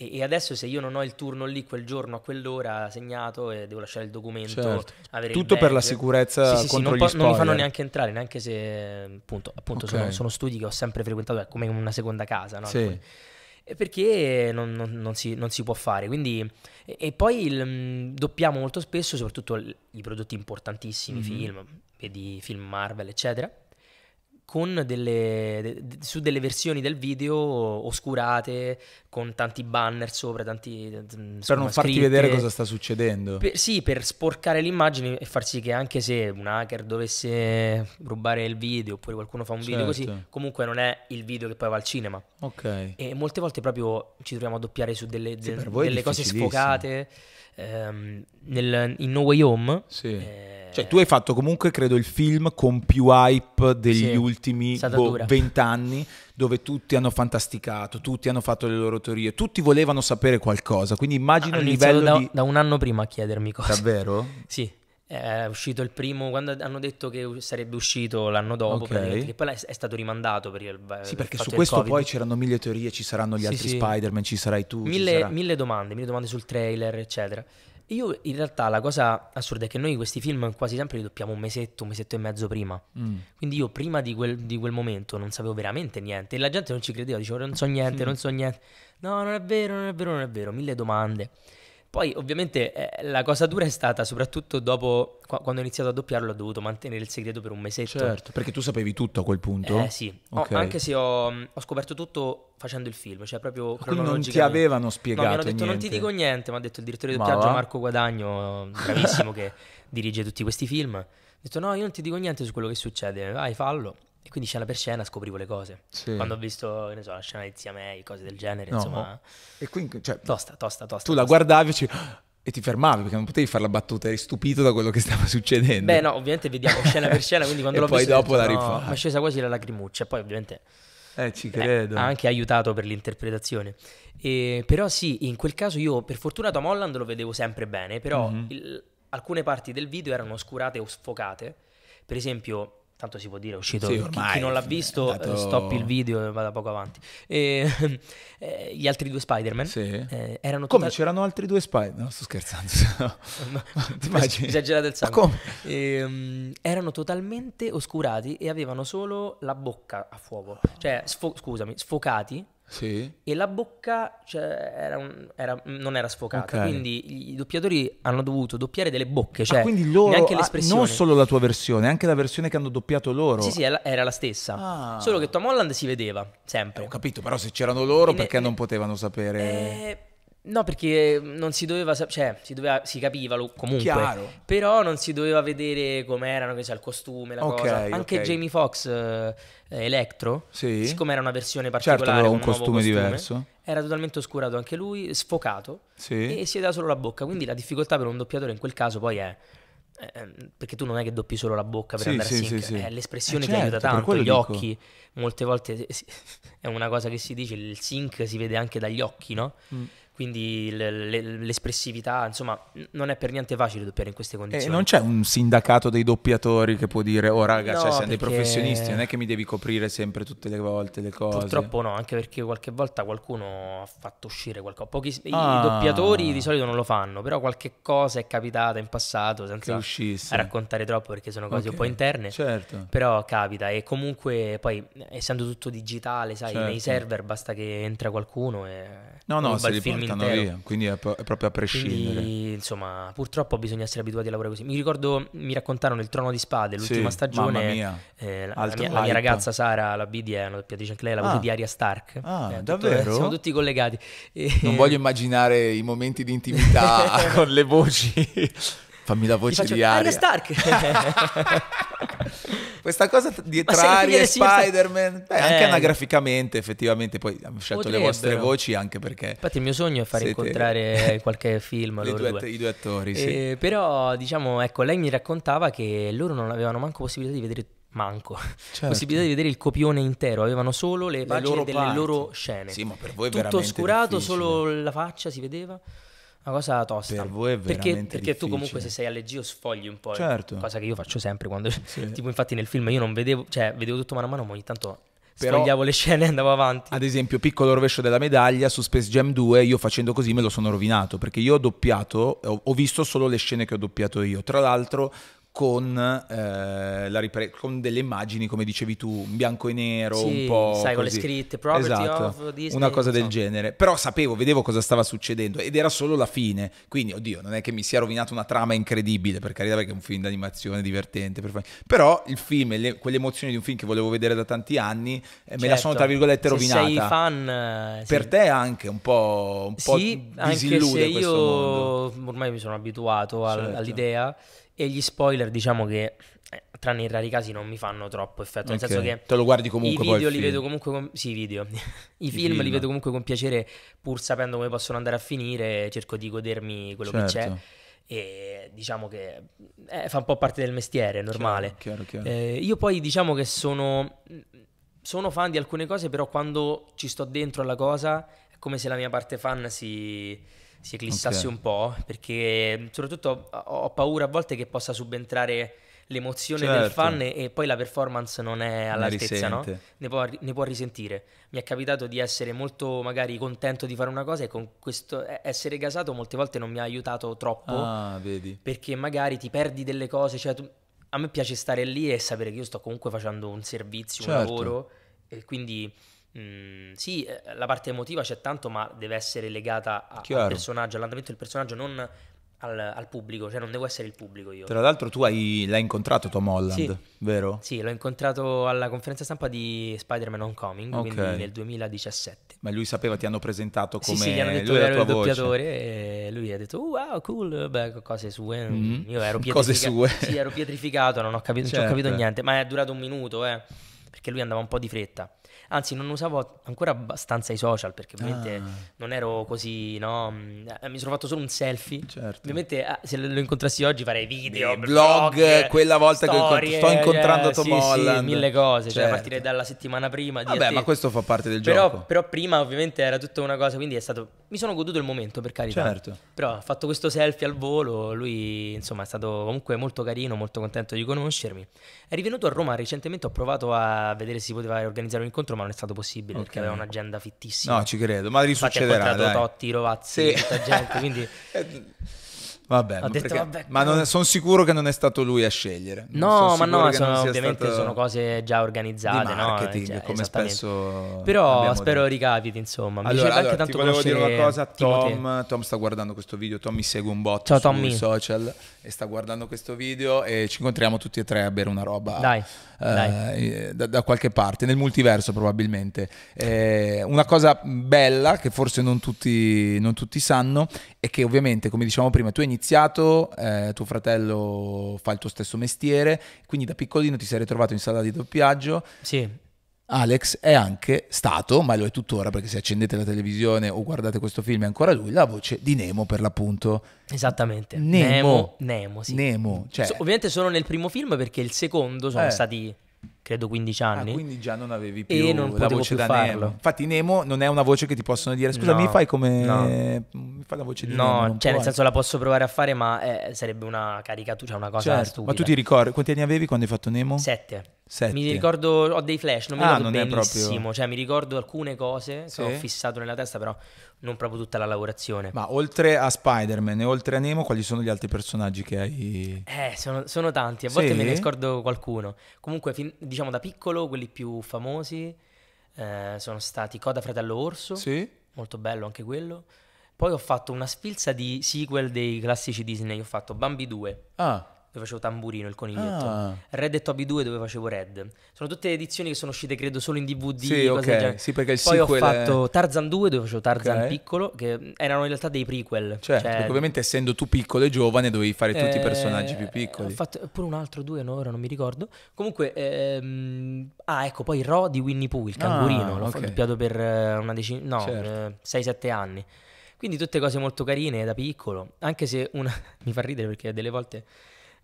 E, e, adesso se io non ho il turno lì quel giorno a quell'ora segnato e devo lasciare il documento, certo. tutto il per la sicurezza sì, sì, contro sì, non, gli po- non mi fanno neanche entrare, neanche se appunto, appunto okay. sono, sono, studi che ho sempre frequentato, è come una seconda casa, no? Sì perché non, non, non, si, non, si, può fare. Quindi, e, e poi il, mm, doppiamo molto spesso, soprattutto i prodotti importantissimi, mm-hmm. film, vedi film Marvel, eccetera con delle, su delle versioni del video oscurate, con tanti banner sopra, tanti... Mm, per non farti scritte. vedere cosa sta succedendo. Per, sì, per sporcare l'immagine e far sì che anche se un hacker dovesse rubare il video, oppure qualcuno fa un certo. video così, certo. comunque non è il video che poi va al cinema. Ok. E molte volte proprio ci troviamo a doppiare su delle, sì, delle cose sfocate ehm, nel, in No Way Home. Sì. Eh, cioè, tu hai fatto comunque, credo, il film con più hype degli sì, ultimi boh, vent'anni, dove tutti hanno fantasticato, tutti hanno fatto le loro teorie, tutti volevano sapere qualcosa. Quindi immagino ah, il livello da, di... da un anno prima a chiedermi cosa. Davvero? *laughs* Sì. È uscito il primo quando hanno detto che sarebbe uscito l'anno dopo, okay. che poi è stato rimandato per il Sì, perché su questo poi c'erano mille teorie, ci saranno gli sì, altri sì. Spider-Man, ci sarai tu. Mille, sarà... mille, domande, mille domande sul trailer, eccetera. Io in realtà la cosa assurda è che noi questi film quasi sempre li doppiamo un mesetto, un mesetto e mezzo prima. Mm. Quindi io prima di quel, di quel, momento non sapevo veramente niente e la gente non ci credeva, dicevo non so niente, mm. non so niente. No, non è vero, non è vero, non è vero, mille domande. Poi ovviamente eh, la cosa dura è stata soprattutto dopo qua, quando ho iniziato a doppiarlo ho dovuto mantenere il segreto per un mesetto. Certo, perché tu sapevi tutto a quel punto? Eh sì, okay. oh, anche se ho, mm, ho, scoperto tutto facendo il film, cioè proprio cronologicamente. Ah, non ti avevano spiegato no, mi hanno detto niente. non ti dico niente, mi ha detto il direttore di doppiaggio Marco Guadagno, bravissimo che *laughs* dirige tutti questi film. Ho detto no, io non ti dico niente su quello che succede, vai fallo. E quindi scena per scena scoprivo le cose. Sì. Quando ho visto, ne so, la scena di Zia May, cose del genere, no. insomma... E quindi, cioè, Tosta, tosta, tosta. Tu tosta. la guardavi e ci ah", e ti fermavi perché non potevi fare la battuta, eri stupito da quello che stava succedendo. Beh, no, ovviamente vediamo scena per scena, quindi quando *laughs* l'ho poi visto dopo detto, la rifà. No, è scesa quasi la lacrimuccia, poi ovviamente eh, ci eh, credo. ha anche aiutato per l'interpretazione. E, però sì, in quel caso io per fortuna Tom Holland lo vedevo sempre bene, però mm-hmm. il, alcune parti del video erano oscurate o sfocate. Per esempio, tanto si può dire, è uscito. Sì, ormai, chi, non l'ha visto, eh, dato... stoppi il video e vada poco avanti. E, *laughs* eh, gli altri due Spider-Man sì. eh, erano Come c'erano altri due Spider-Man? No, sto scherzando. *laughs* No. no. Ti immagini? Esagerato il sangue. E, um, ehm, erano totalmente oscurati e avevano solo la bocca a fuoco. Cioè, sfo- scusami, sfocati sì. E la bocca cioè, era un, era, non era sfocata. Okay. Quindi i doppiatori hanno dovuto doppiare delle bocche. Cioè, ah, quindi loro. Neanche l'espressione. Ah, non solo la tua versione, anche la versione che hanno doppiato loro. Sì, sì, era la stessa. Ah. Solo che Tom Holland si vedeva sempre. Eh, ho capito, però se c'erano loro, e perché ne, non eh, potevano sapere? Eh. No, perché non si doveva, cioè, si, doveva, si capiva comunque, Chiaro. però non si doveva vedere com'erano, che c'è il costume, la okay, cosa. Anche okay. Jamie Foxx eh, eh, Electro, sì. siccome era una versione certo, particolare, certo, aveva un, costume, costume diverso, era totalmente oscurato anche lui, sfocato sì. e si è dato solo la bocca. Quindi la difficoltà per un doppiatore in quel caso poi è eh, perché tu non è che doppi solo la bocca per sì, andare sì, a sì, eh, l'espressione eh, ti certo, aiuta tanto, gli dico. occhi, molte volte *laughs* è una cosa che si dice, il sync si vede anche dagli occhi, no? Mm quindi l'espressività, insomma, non è per niente facile doppiare in queste eh, condizioni. E non c'è un sindacato dei doppiatori che può dire, oh raga, cioè, no, cioè, siamo perché... dei professionisti, non è che mi devi coprire sempre tutte le volte le cose. Purtroppo no, anche perché qualche volta qualcuno ha fatto uscire qualcosa. Pochi... Ah. I doppiatori di solito non lo fanno, però qualche cosa è capitata in passato, senza raccontare troppo perché sono cose okay. un po' interne, certo. però capita e comunque poi, essendo tutto digitale, sai, certo. nei server basta che entra qualcuno e... No, no, il film buttano intero. via, quindi è, pro- è, proprio a prescindere. Quindi, insomma, purtroppo bisogna essere abituati a lavorare così. Mi ricordo, mi raccontarono il Trono di Spade, l'ultima sì, stagione. Mia. Eh, la, mia, la, mia, ragazza Sara, la BD, è eh, una doppiatrice anche lei, la ah. di Aria Stark. Ah, eh, davvero? Tutto, eh, siamo tutti collegati. Non voglio immaginare i momenti di intimità *laughs* con le voci. Fammi la voce faccio, di Arya. Stark. *laughs* *laughs* Questa cosa dietro tra Arya e Spider-Man, beh, eh. anche anagraficamente, effettivamente, poi abbiamo scelto Potrebbero. le vostre voci anche perché... Infatti il mio sogno è far siete... incontrare *laughs* qualche film, due, due. I due attori, sì. eh, Però, diciamo, ecco, lei mi raccontava che loro non avevano manco possibilità di vedere manco certo. possibilità di vedere il copione intero avevano solo le, le pagine loro delle parti. loro scene sì ma per voi tutto oscurato difficile. solo la faccia si vedeva una cosa tosta. Per voi è perché, veramente Perché difficile. tu comunque se sei all'EGO sfogli un po'. Eh, certo. Cosa che io faccio sempre quando... Sì. *laughs* tipo infatti nel film io non vedevo... Cioè vedevo tutto mano a mano ma ogni tanto sfogliavo le scene e andavo avanti. Ad esempio, piccolo rovescio della medaglia, su Space Jam 2 io facendo così me lo sono rovinato, perché io ho doppiato, ho, ho visto solo le scene che ho doppiato io. Tra l'altro con, eh, ripre- con, delle immagini, come dicevi tu, in bianco e nero, sì, un po'. Sai, così. con le scritte, proprio esatto, of Disney, una cosa del so. genere. Però sapevo, vedevo cosa stava succedendo ed era solo la fine. Quindi, oddio, non è che mi sia rovinata una trama incredibile, per carità, perché è un film d'animazione divertente. Per... Però il film, le, quelle emozioni di un film che volevo vedere da tanti anni, eh, certo. me la sono, certo. tra virgolette, rovinata. Se sei fan... Per sì. te anche un po', un po' sì, anche se io mondo. ormai mi sono abituato al, certo. all'idea e gli spoiler, diciamo che eh, tranne in rari casi non mi fanno troppo effetto. Nel senso che te lo guardi comunque. I video li film. vedo comunque. Con... Sì, video. *laughs* I, film, film, li vedo comunque con piacere, pur sapendo come possono andare a finire, cerco di godermi quello certo. che c'è. Certo. E diciamo che eh, fa un po' parte del mestiere, è normale. Chiaro, chiaro, chiaro. Eh, io poi diciamo che sono. Sono fan di alcune cose, però quando ci sto dentro alla cosa è come se la mia parte fan si si eclissasse okay. un po', perché mm, soprattutto ho paura a volte che possa subentrare l'emozione certo. del fan e poi la performance non è all'altezza, ne, no? ne, può, ne può, risentire. Mi è capitato di essere molto magari contento di fare una cosa e con questo essere gasato molte volte non mi ha aiutato troppo. Ah, perché magari ti perdi delle cose, cioè tu, a me piace stare lì e sapere che io sto comunque facendo un servizio, certo. un lavoro e quindi Mm, sì, eh, la parte emotiva c'è tanto, ma deve essere legata a, al personaggio, all'andamento del personaggio, non al, al, pubblico, cioè non devo essere il pubblico io. Tra l'altro tu hai, l'hai incontrato Tom Holland, sì. vero? Sì, l'ho incontrato alla conferenza stampa di Spider-Man Homecoming, okay. quindi nel 2017. Ma lui sapeva, ti hanno presentato come... Sì, sì gli hanno detto lui che il doppiatore e lui ha detto oh, wow, cool, beh, cose sue. Mm, mm-hmm. Io ero pietrificato. *laughs* Cose sue. Sì, ero pietrificato, non ho capito, certo. non ho capito niente, ma è durato un minuto, eh perché lui andava un po' di fretta. Anzi, non usavo ancora abbastanza i social perché ovviamente ah. non ero così, no? Mm, eh, mi sono fatto solo un selfie. Certo. Ovviamente ah, se lo incontrassi oggi farei video, Dei blog, blog, eh, quella volta storie, che sto incontrando eh, Tom sì, Holland. Sì, mille cose, certo. cioè a certo. partire dalla settimana prima. Vabbè, ma questo fa parte del però, gioco. Però prima ovviamente era tutta una cosa, quindi è stato mi sono goduto il momento per carità. Certo. Però ho fatto questo selfie al volo, lui insomma è stato comunque molto carino, molto contento di conoscermi. È rivenuto a Roma recentemente, ho provato a vedere se si poteva organizzare un incontro, ma non è stato possibile okay. perché aveva un'agenda fittissima. No, ci credo, ma risuccederà. Infatti ho incontrato dai. Totti, Rovazzi, sì. gente, quindi... *laughs* Eh, Vabbè, ma, detto, vabbè, ma sono sicuro che non è stato lui a scegliere. No, ma no, sono, ovviamente sono cose già organizzate. marketing, no? cioè, come spesso. Però spero detto. ricapiti, insomma. Mi allora, allora, tanto ti volevo dire una cosa. Tom, Tom, sta guardando questo video. Tom mi segue un bot Ciao, sui social e sta guardando questo video. E ci incontriamo tutti e tre a bere una roba. Eh, dai. Eh, da, da, qualche parte, nel multiverso probabilmente. Eh, una cosa bella che forse non tutti, non tutti sanno è che ovviamente, come dicevamo prima, tu hai iniziato, eh, tuo fratello fa il tuo stesso mestiere, quindi da piccolino ti sei ritrovato in sala di doppiaggio. Sì. Alex è anche stato, ma lo è tuttora perché se accendete la televisione o guardate questo film è ancora lui, la voce di Nemo per l'appunto. Esattamente. Nemo. Nemo, Nemo sì. Nemo. Cioè... So, ovviamente solo nel primo film perché il secondo sono eh. stati credo 15 ah, anni. Ah, quindi già non avevi più e non la voce da farlo. Nemo. Infatti Nemo non è una voce che ti possono dire scusa no, mi fai come no. mi fai la voce di no, Nemo. No, cioè nel senso la posso provare a fare ma eh, sarebbe una caricatura, una cosa certo. stupida. Ma tu ti ricordi quanti anni avevi quando hai fatto Nemo? Sette. Sette. Mi ricordo, ho dei flash, non mi ah, ricordo non benissimo, proprio... cioè mi ricordo alcune cose sì. che ho fissato nella testa, però non proprio tutta la lavorazione. Ma oltre a Spider-Man e oltre a Nemo, quali sono gli altri personaggi che hai? Eh, sono, sono tanti, a volte me ne scordo qualcuno. Comunque, fin, diciamo da piccolo, quelli più famosi eh, sono stati Coda Fratello Orso, sì. molto bello anche quello. Poi ho fatto una sfilza di sequel dei classici Disney, ho fatto Bambi 2. Ah dove facevo Tamburino, il coniglietto. Ah. Red e Toby 2 dove facevo Red. Sono tutte edizioni che sono uscite credo solo in DVD. Sì, ok. Sì, perché il Poi ho fatto è... Tarzan 2 dove facevo Tarzan okay. piccolo, che erano in realtà dei prequel. Certo, cioè... perché ovviamente essendo tu piccolo e giovane dovevi fare tutti i eh, personaggi più piccoli. Ho fatto pure un altro due, no, ora non mi ricordo. Comunque, ehm... ah ecco, poi Ro di Winnie Pooh, il cangurino. Ah, l'ho okay. doppiato per eh, una decina, no, 6-7 certo. eh, anni. Quindi tutte cose molto carine da piccolo, anche se una *laughs* mi fa ridere perché delle volte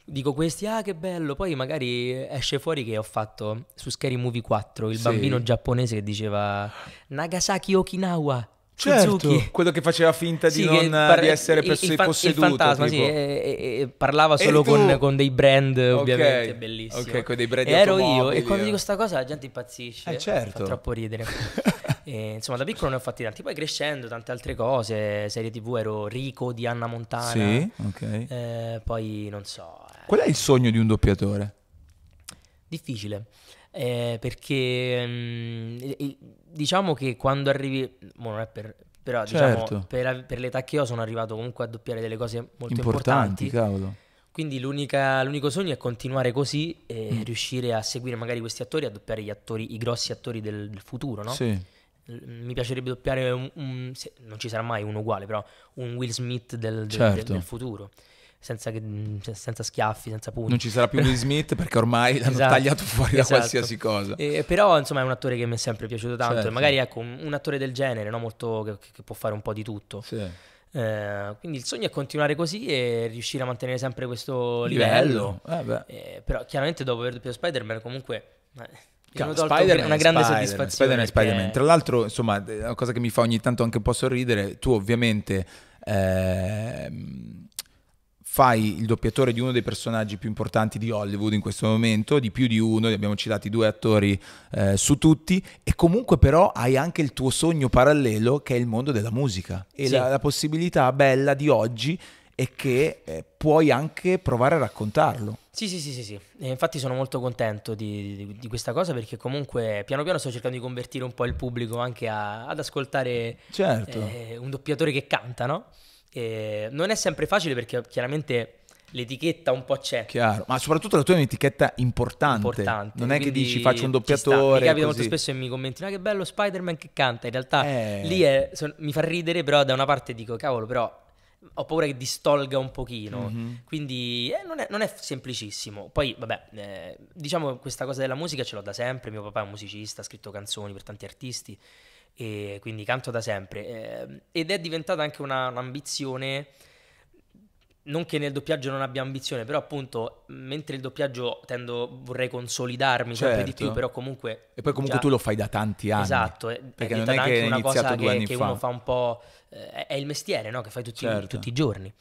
dico questi, ah che bello, poi magari esce fuori che ho fatto su Scary Movie 4 il sì. bambino giapponese che diceva Nagasaki Okinawa. Certo, quello che faceva finta di, sì, non, par- di essere il, il fa- posseduto. Il fantasma, tipo. sì, e, e, e parlava solo con, con, dei brand, ovviamente, okay. bellissimo. Ok, con dei brand e Ero io, e quando dico questa eh. cosa la gente impazzisce. Eh, certo. Fa troppo ridere. *laughs* E, insomma, da piccolo ne ho fatti tanti. Poi crescendo, tante altre cose. Serie TV ero Rico di Anna Montana. Sì, ok. Eh, poi non so. Eh. Qual è il sogno di un doppiatore? Difficile. Eh, perché mh, mm, diciamo che quando arrivi. Boh, non è per, però diciamo, certo. diciamo, per, per, l'età che ho sono arrivato comunque a doppiare delle cose molto importanti. importanti. Cavolo. Quindi l'unico sogno è continuare così e mm. riuscire a seguire magari questi attori, a doppiare gli attori, i grossi attori del, del futuro, no? Sì mi piacerebbe doppiare un, un se, non ci sarà mai uno uguale però un Will Smith del, del, certo. del, del futuro senza, che, senza, schiaffi, senza punti. Non ci sarà più Will Smith perché ormai *laughs* l'hanno esatto, tagliato fuori esatto. da qualsiasi cosa. E, eh, però insomma è un attore che mi è sempre piaciuto tanto certo. e magari ecco un, un attore del genere no? Molto, che, che, può fare un po' di tutto. Sì. Eh, quindi il sogno è continuare così e riuscire a mantenere sempre questo livello. livello. Eh, eh, però chiaramente dopo aver doppiato Spider-Man comunque... Eh, cioè, spider una grande Spider-Man, soddisfazione. Spider-Man, Spider-Man. Tra l'altro, insomma, una cosa che mi fa ogni tanto anche un po' sorridere, tu ovviamente eh, fai il doppiatore di uno dei personaggi più importanti di Hollywood in questo momento, di più di uno, abbiamo citati due attori eh, su tutti, e comunque però hai anche il tuo sogno parallelo che è il mondo della musica e sì. la, la possibilità bella di oggi e che eh, puoi anche provare a raccontarlo. Sì, sì, sì, sì, sì. infatti sono molto contento di, di, di, questa cosa perché comunque piano piano sto cercando di convertire un po' il pubblico anche a, ad ascoltare certo. eh, un doppiatore che canta, no? E non è sempre facile perché chiaramente l'etichetta un po' c'è. Chiaro, ma soprattutto la tua è un'etichetta importante. importante. Non è che dici faccio un doppiatore. Mi capita così. molto spesso e mi commenti, ah, che bello Spider-Man che canta. In realtà eh. lì è, so, mi fa ridere, però da una parte dico cavolo, però ho paura che distolga un pochino, mm-hmm. quindi eh, non, è, non, è, semplicissimo. Poi, vabbè, eh, diciamo questa cosa della musica ce l'ho da sempre, mio papà è un musicista, ha scritto canzoni per tanti artisti, e quindi canto da sempre, eh, ed è diventata anche una, un'ambizione non che nel doppiaggio non abbia ambizione, però appunto, mentre il doppiaggio tendo, vorrei consolidarmi certo. sempre di certo. più, però comunque... E poi comunque già... tu lo fai da tanti anni. Esatto, è, perché è non è che è una cosa che, che uno fa un po'... Eh, è il mestiere, no? Che fai tutti, certo. tutti i giorni.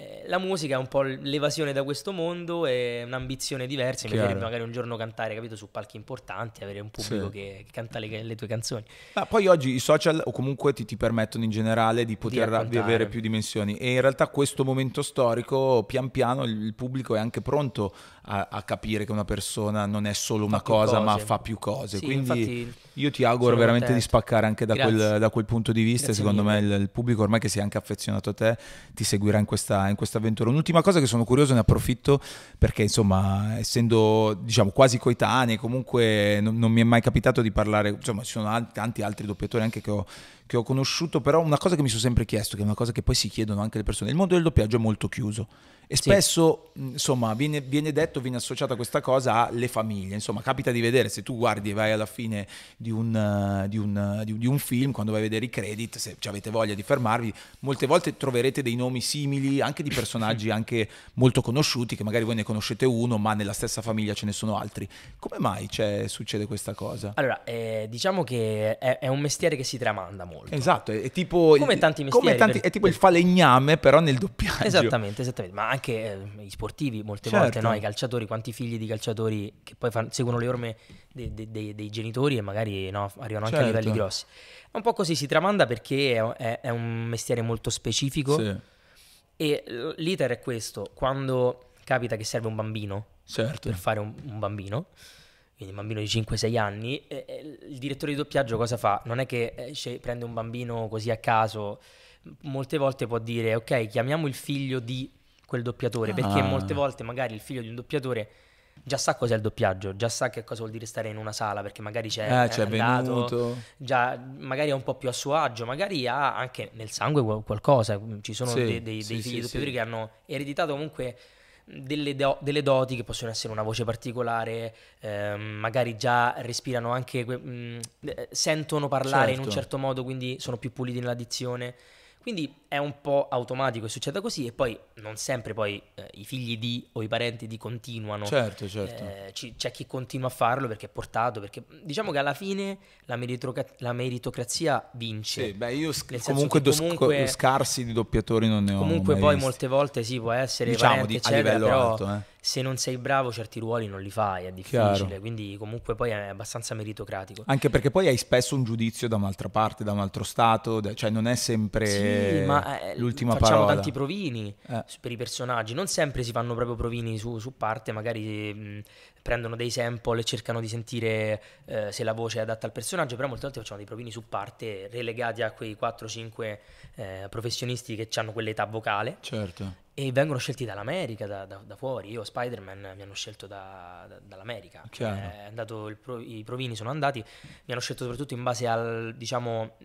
Eh, la musica è un po' l'evasione da questo mondo e un'ambizione diversa. Mi piacerebbe magari un giorno cantare, capito, su palchi importanti, avere un pubblico sì. che, che, canta le, le tue canzoni. Ma poi oggi i social o comunque ti, ti permettono in generale di poter di avere più dimensioni e in realtà questo momento storico pian piano il pubblico è anche pronto a, a, capire che una persona non è solo una cosa, cose. ma fa più cose. Sì, Quindi io ti auguro veramente contento. di spaccare anche da, quel, da quel, punto di vista. Grazie Secondo mille. me il, il, pubblico ormai che si è anche affezionato a te ti seguirà in questa, in questa, avventura. Un'ultima cosa che sono curioso, ne approfitto perché insomma, essendo diciamo quasi coetanei, comunque non, non mi è mai capitato di parlare, insomma ci sono tanti altri doppiatori anche che ho che ho conosciuto, però una cosa che mi sono sempre chiesto, che è una cosa che poi si chiedono anche le persone, il mondo del doppiaggio è molto chiuso e spesso sì. insomma viene, viene, detto, viene associata questa cosa alle famiglie, insomma capita di vedere se tu guardi e vai alla fine di un, eh, eh, di, un, di un, film, quando vai a vedere i credit, se avete voglia di fermarvi, molte volte troverete dei nomi simili anche di personaggi *laughs* anche molto conosciuti, che magari voi ne conoscete uno, ma nella stessa famiglia ce ne sono altri. Come mai cioè, succede questa cosa? Allora, eh, diciamo che è, è un mestiere che si tramanda molto molto. Esatto, è, tipo... Come tanti mestieri. Come tanti, per... È tipo il falegname però nel doppiaggio. Esattamente, esattamente. Ma anche eh, gli sportivi molte certo. volte, no? I calciatori, quanti figli di calciatori che poi fanno, seguono le orme dei, dei, dei genitori e magari no, arrivano certo. anche a certo. livelli grossi. Ma un po' così si tramanda perché è, è, è un mestiere molto specifico. Sì. E l'iter è questo, quando capita che serve un bambino, certo. per fare un, un bambino quindi un bambino di 5-6 anni, eh, il direttore di doppiaggio cosa fa? Non è che eh, prende un bambino così a caso, molte volte può dire ok chiamiamo il figlio di quel doppiatore, ah. perché molte volte magari il figlio di un doppiatore già sa cos'è il doppiaggio, già sa che cosa vuol dire stare in una sala, perché magari c'è, eh, c'è andato, già magari è un po' più a suo agio, magari ha anche nel sangue qualcosa, ci sono sì, dei, dei, sì, dei, figli sì, doppiatori che hanno ereditato comunque delle, do, delle, doti che possono essere una voce particolare, eh, magari già respirano anche, mh, mm, eh, sentono parlare certo. in un certo. certo modo, quindi sono più puliti nell'addizione. Quindi è un po' automatico e succede così e poi non sempre poi eh, i figli di o i parenti di continuano. Certo, eh, certo. Eh, c- c'è chi continua a farlo perché è portato, perché diciamo che alla fine la, meritocra- la meritocrazia vince. Sì, beh, io sc- comunque, comunque sc- scarsi di doppiatori non ne ho. Comunque poi visto. molte volte si sì, può essere diciamo, parente, di, eccetera, a livello alto, eh. se non sei bravo certi ruoli non li fai, è difficile, Chiaro. quindi comunque poi è abbastanza meritocratico. Anche perché poi hai spesso un giudizio da un'altra parte, da un altro stato, cioè non è sempre... Sì, ma eh, eh, l'ultima facciamo parola. tanti provini eh. per i personaggi, non sempre si fanno proprio provini su, su parte magari mh, mm, prendono dei sample e cercano di sentire eh, se la voce è adatta al personaggio, però molte volte facciamo dei provini su parte relegati a quei 4-5 eh, professionisti che hanno quell'età vocale. Certo. E vengono scelti dall'America, da, da, da fuori. Io, Spider-Man, mi hanno scelto da, dall'America. Eh, pro, I provini sono andati, mi hanno scelto soprattutto in base al diciamo,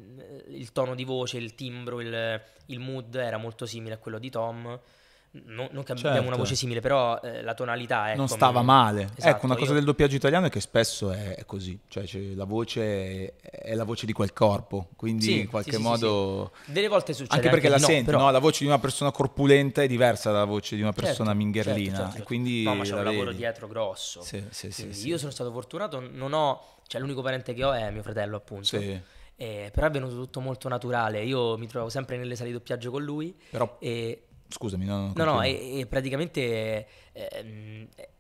il tono di voce, il timbro, il, il mood era molto simile a quello di Tom. No, non che certo. abbiamo una certo. voce simile, però eh, la tonalità è... Ecco, non come... stava male. Esatto, ecco, una esatto, cosa io... del doppiaggio italiano è che spesso è, così, cioè, cioè la voce è, è la voce di quel corpo, quindi sì, in qualche sì, modo... Sì, Delle volte succede... Anche perché anche la no, senti, però... no? la voce di una persona corpulenta è diversa dalla voce di una certo, persona certo, mingherlina. Certo, quindi no, ma c'è un vedi. lavoro dietro grosso. Sì, sì, Io sono stato fortunato, non ho... Cioè l'unico parente che ho è mio fratello, appunto. Eh, però è venuto tutto molto naturale. Io mi trovavo sempre nelle sale di doppiaggio con lui. Però... E Scusami, no, no, no, no e, praticamente ehm,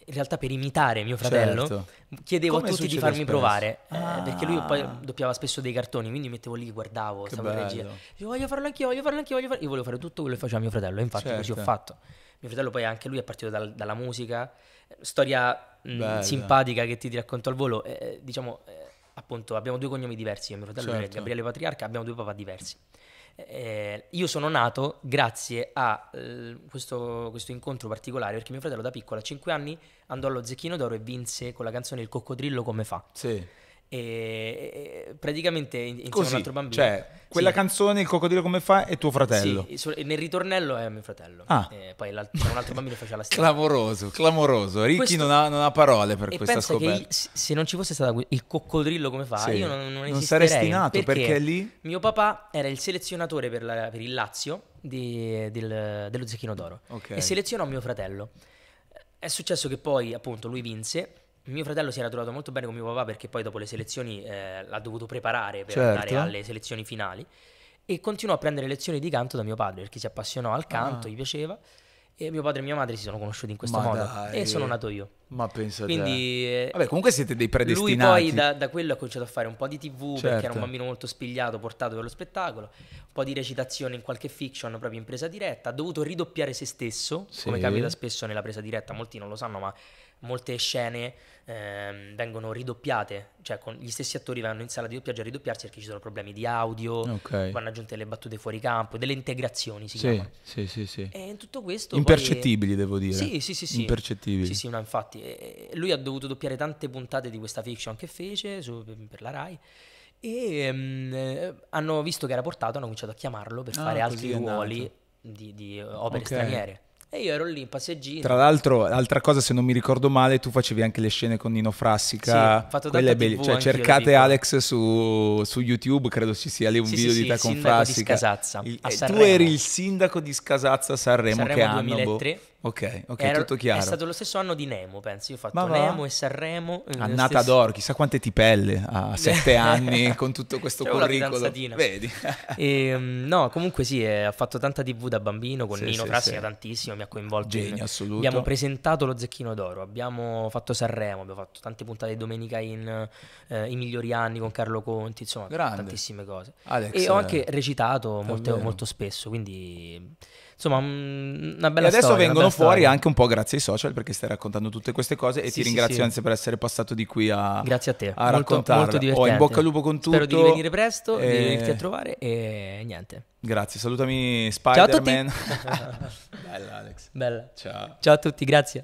in realtà per imitare mio fratello certo. chiedevo Come a tutti di farmi spesso? provare eh, ah. eh, perché lui poi doppiava spesso dei cartoni, quindi mettevo lì, guardavo, che stavo bello. in regia. Io voglio farlo anch'io, voglio farlo anch'io, voglio farlo. Io volevo fare tutto quello che faceva mio fratello, infatti certo. così ho certo. fatto. Mio fratello poi anche lui è partito dal, dalla musica, storia mh, mm, simpatica che ti, ti, racconto al volo, eh, diciamo eh, appunto abbiamo due cognomi diversi, io mio fratello certo. è Gabriele Patriarca, abbiamo due papà diversi. Eh, io sono nato grazie a eh, questo, questo, incontro particolare perché mio fratello da piccolo a 5 anni andò allo Zecchino d'Oro e vinse con la canzone Il coccodrillo come fa. Sì e praticamente insieme Così, un altro bambino. Cioè, quella sì. canzone, Il coccodrillo come fa, è tuo fratello. Sì, nel ritornello è mio fratello. Ah. E poi un altro bambino faceva la stessa. clamoroso, clamoroso. Ricky Questo... non, ha, non, ha, parole per e questa scoperta. se non ci fosse stato il coccodrillo come fa, sì. io non, non, non saresti nato perché, perché, lì. Mio papà era il selezionatore per, la, per il Lazio di, del, dello Zecchino d'Oro okay. e selezionò mio fratello. È successo che poi, appunto, lui vinse mio fratello si era trovato molto bene con mio papà perché poi dopo le selezioni eh, l'ha dovuto preparare per certo. andare alle selezioni finali e continuò a prendere lezioni di canto da mio padre perché si appassionò al canto, ah. gli piaceva e mio padre e mia madre si sono conosciuti in questo Ma modo dai. e sono nato io. Ma penso Quindi, te. Eh, Vabbè, comunque siete dei predestinati. Lui poi da, da quello ha cominciato a fare un po' di TV certo. perché era un certo. bambino molto spigliato, portato per lo spettacolo, un po' di recitazione in qualche fiction proprio in presa diretta, ha dovuto ridoppiare se stesso, sì. come capita spesso nella presa diretta, molti non lo sanno, ma molte scene ehm, vengono ridoppiate, cioè con gli stessi attori vanno in sala di doppiaggio a ridoppiarsi perché ci sono problemi di audio, okay. vanno aggiunte le battute fuori campo, delle integrazioni si sì, chiama. Sì, sì, sì. E in tutto questo... Impercettibili poi... devo dire. Sì, sì, sì. sì. Impercettibili. Sì, sì, no, infatti. lui ha dovuto doppiare tante puntate di questa fiction che fece su, per la RAI e ehm, hanno visto che era portato, hanno cominciato a chiamarlo per ah, fare altri ruoli di, di opere okay. straniere. E io ero lì in passeggino. Tra l'altro, altra cosa, se non mi ricordo male, tu facevi anche le scene con Nino Frassica. Sì, fatto da belle. Cioè, cercate Alex su, su, YouTube, credo ci sia lì un sì, video sì, di te con Frassica. Di Scasazza, il, eh, tu eri il sindaco di Scasazza a Sanremo, Sanremo che 2003. hanno. Boh, Ok, ok, era, tutto chiaro. È stato lo stesso anno di Nemo, penso. Io ho fatto Nemo e Sanremo. Eh, Annata stesso... d'oro, chissà quante tipelle a *laughs* sette anni con tutto questo C'è curriculum. Vedi? *laughs* e, ehm, no, comunque sì, è, eh, ho fatto tanta TV da bambino con sì, Nino sì, Classica, sì. tantissimo, mi ha coinvolto. Genio, in... assoluto. Abbiamo presentato lo Zecchino d'Oro, abbiamo fatto Sanremo, abbiamo fatto tante puntate Domenica in eh, I migliori anni con Carlo Conti, insomma, Grande. tantissime cose. Alex, e ho anche recitato molto, molto spesso, quindi Insomma, una bella e adesso storia, vengono fuori storia. anche un po' grazie ai social perché stai raccontando tutte queste cose e sì, ti ringrazio sì, anzi per essere passato di qui a Grazie a te. A molto, molto divertente. Oh, in bocca al lupo con tutto. Spero di venire presto, e... di venirti a trovare e niente. Grazie, salutami Spider-Man. Ciao a tutti. *laughs* Bella Alex. Bella. Ciao. Ciao a tutti, grazie.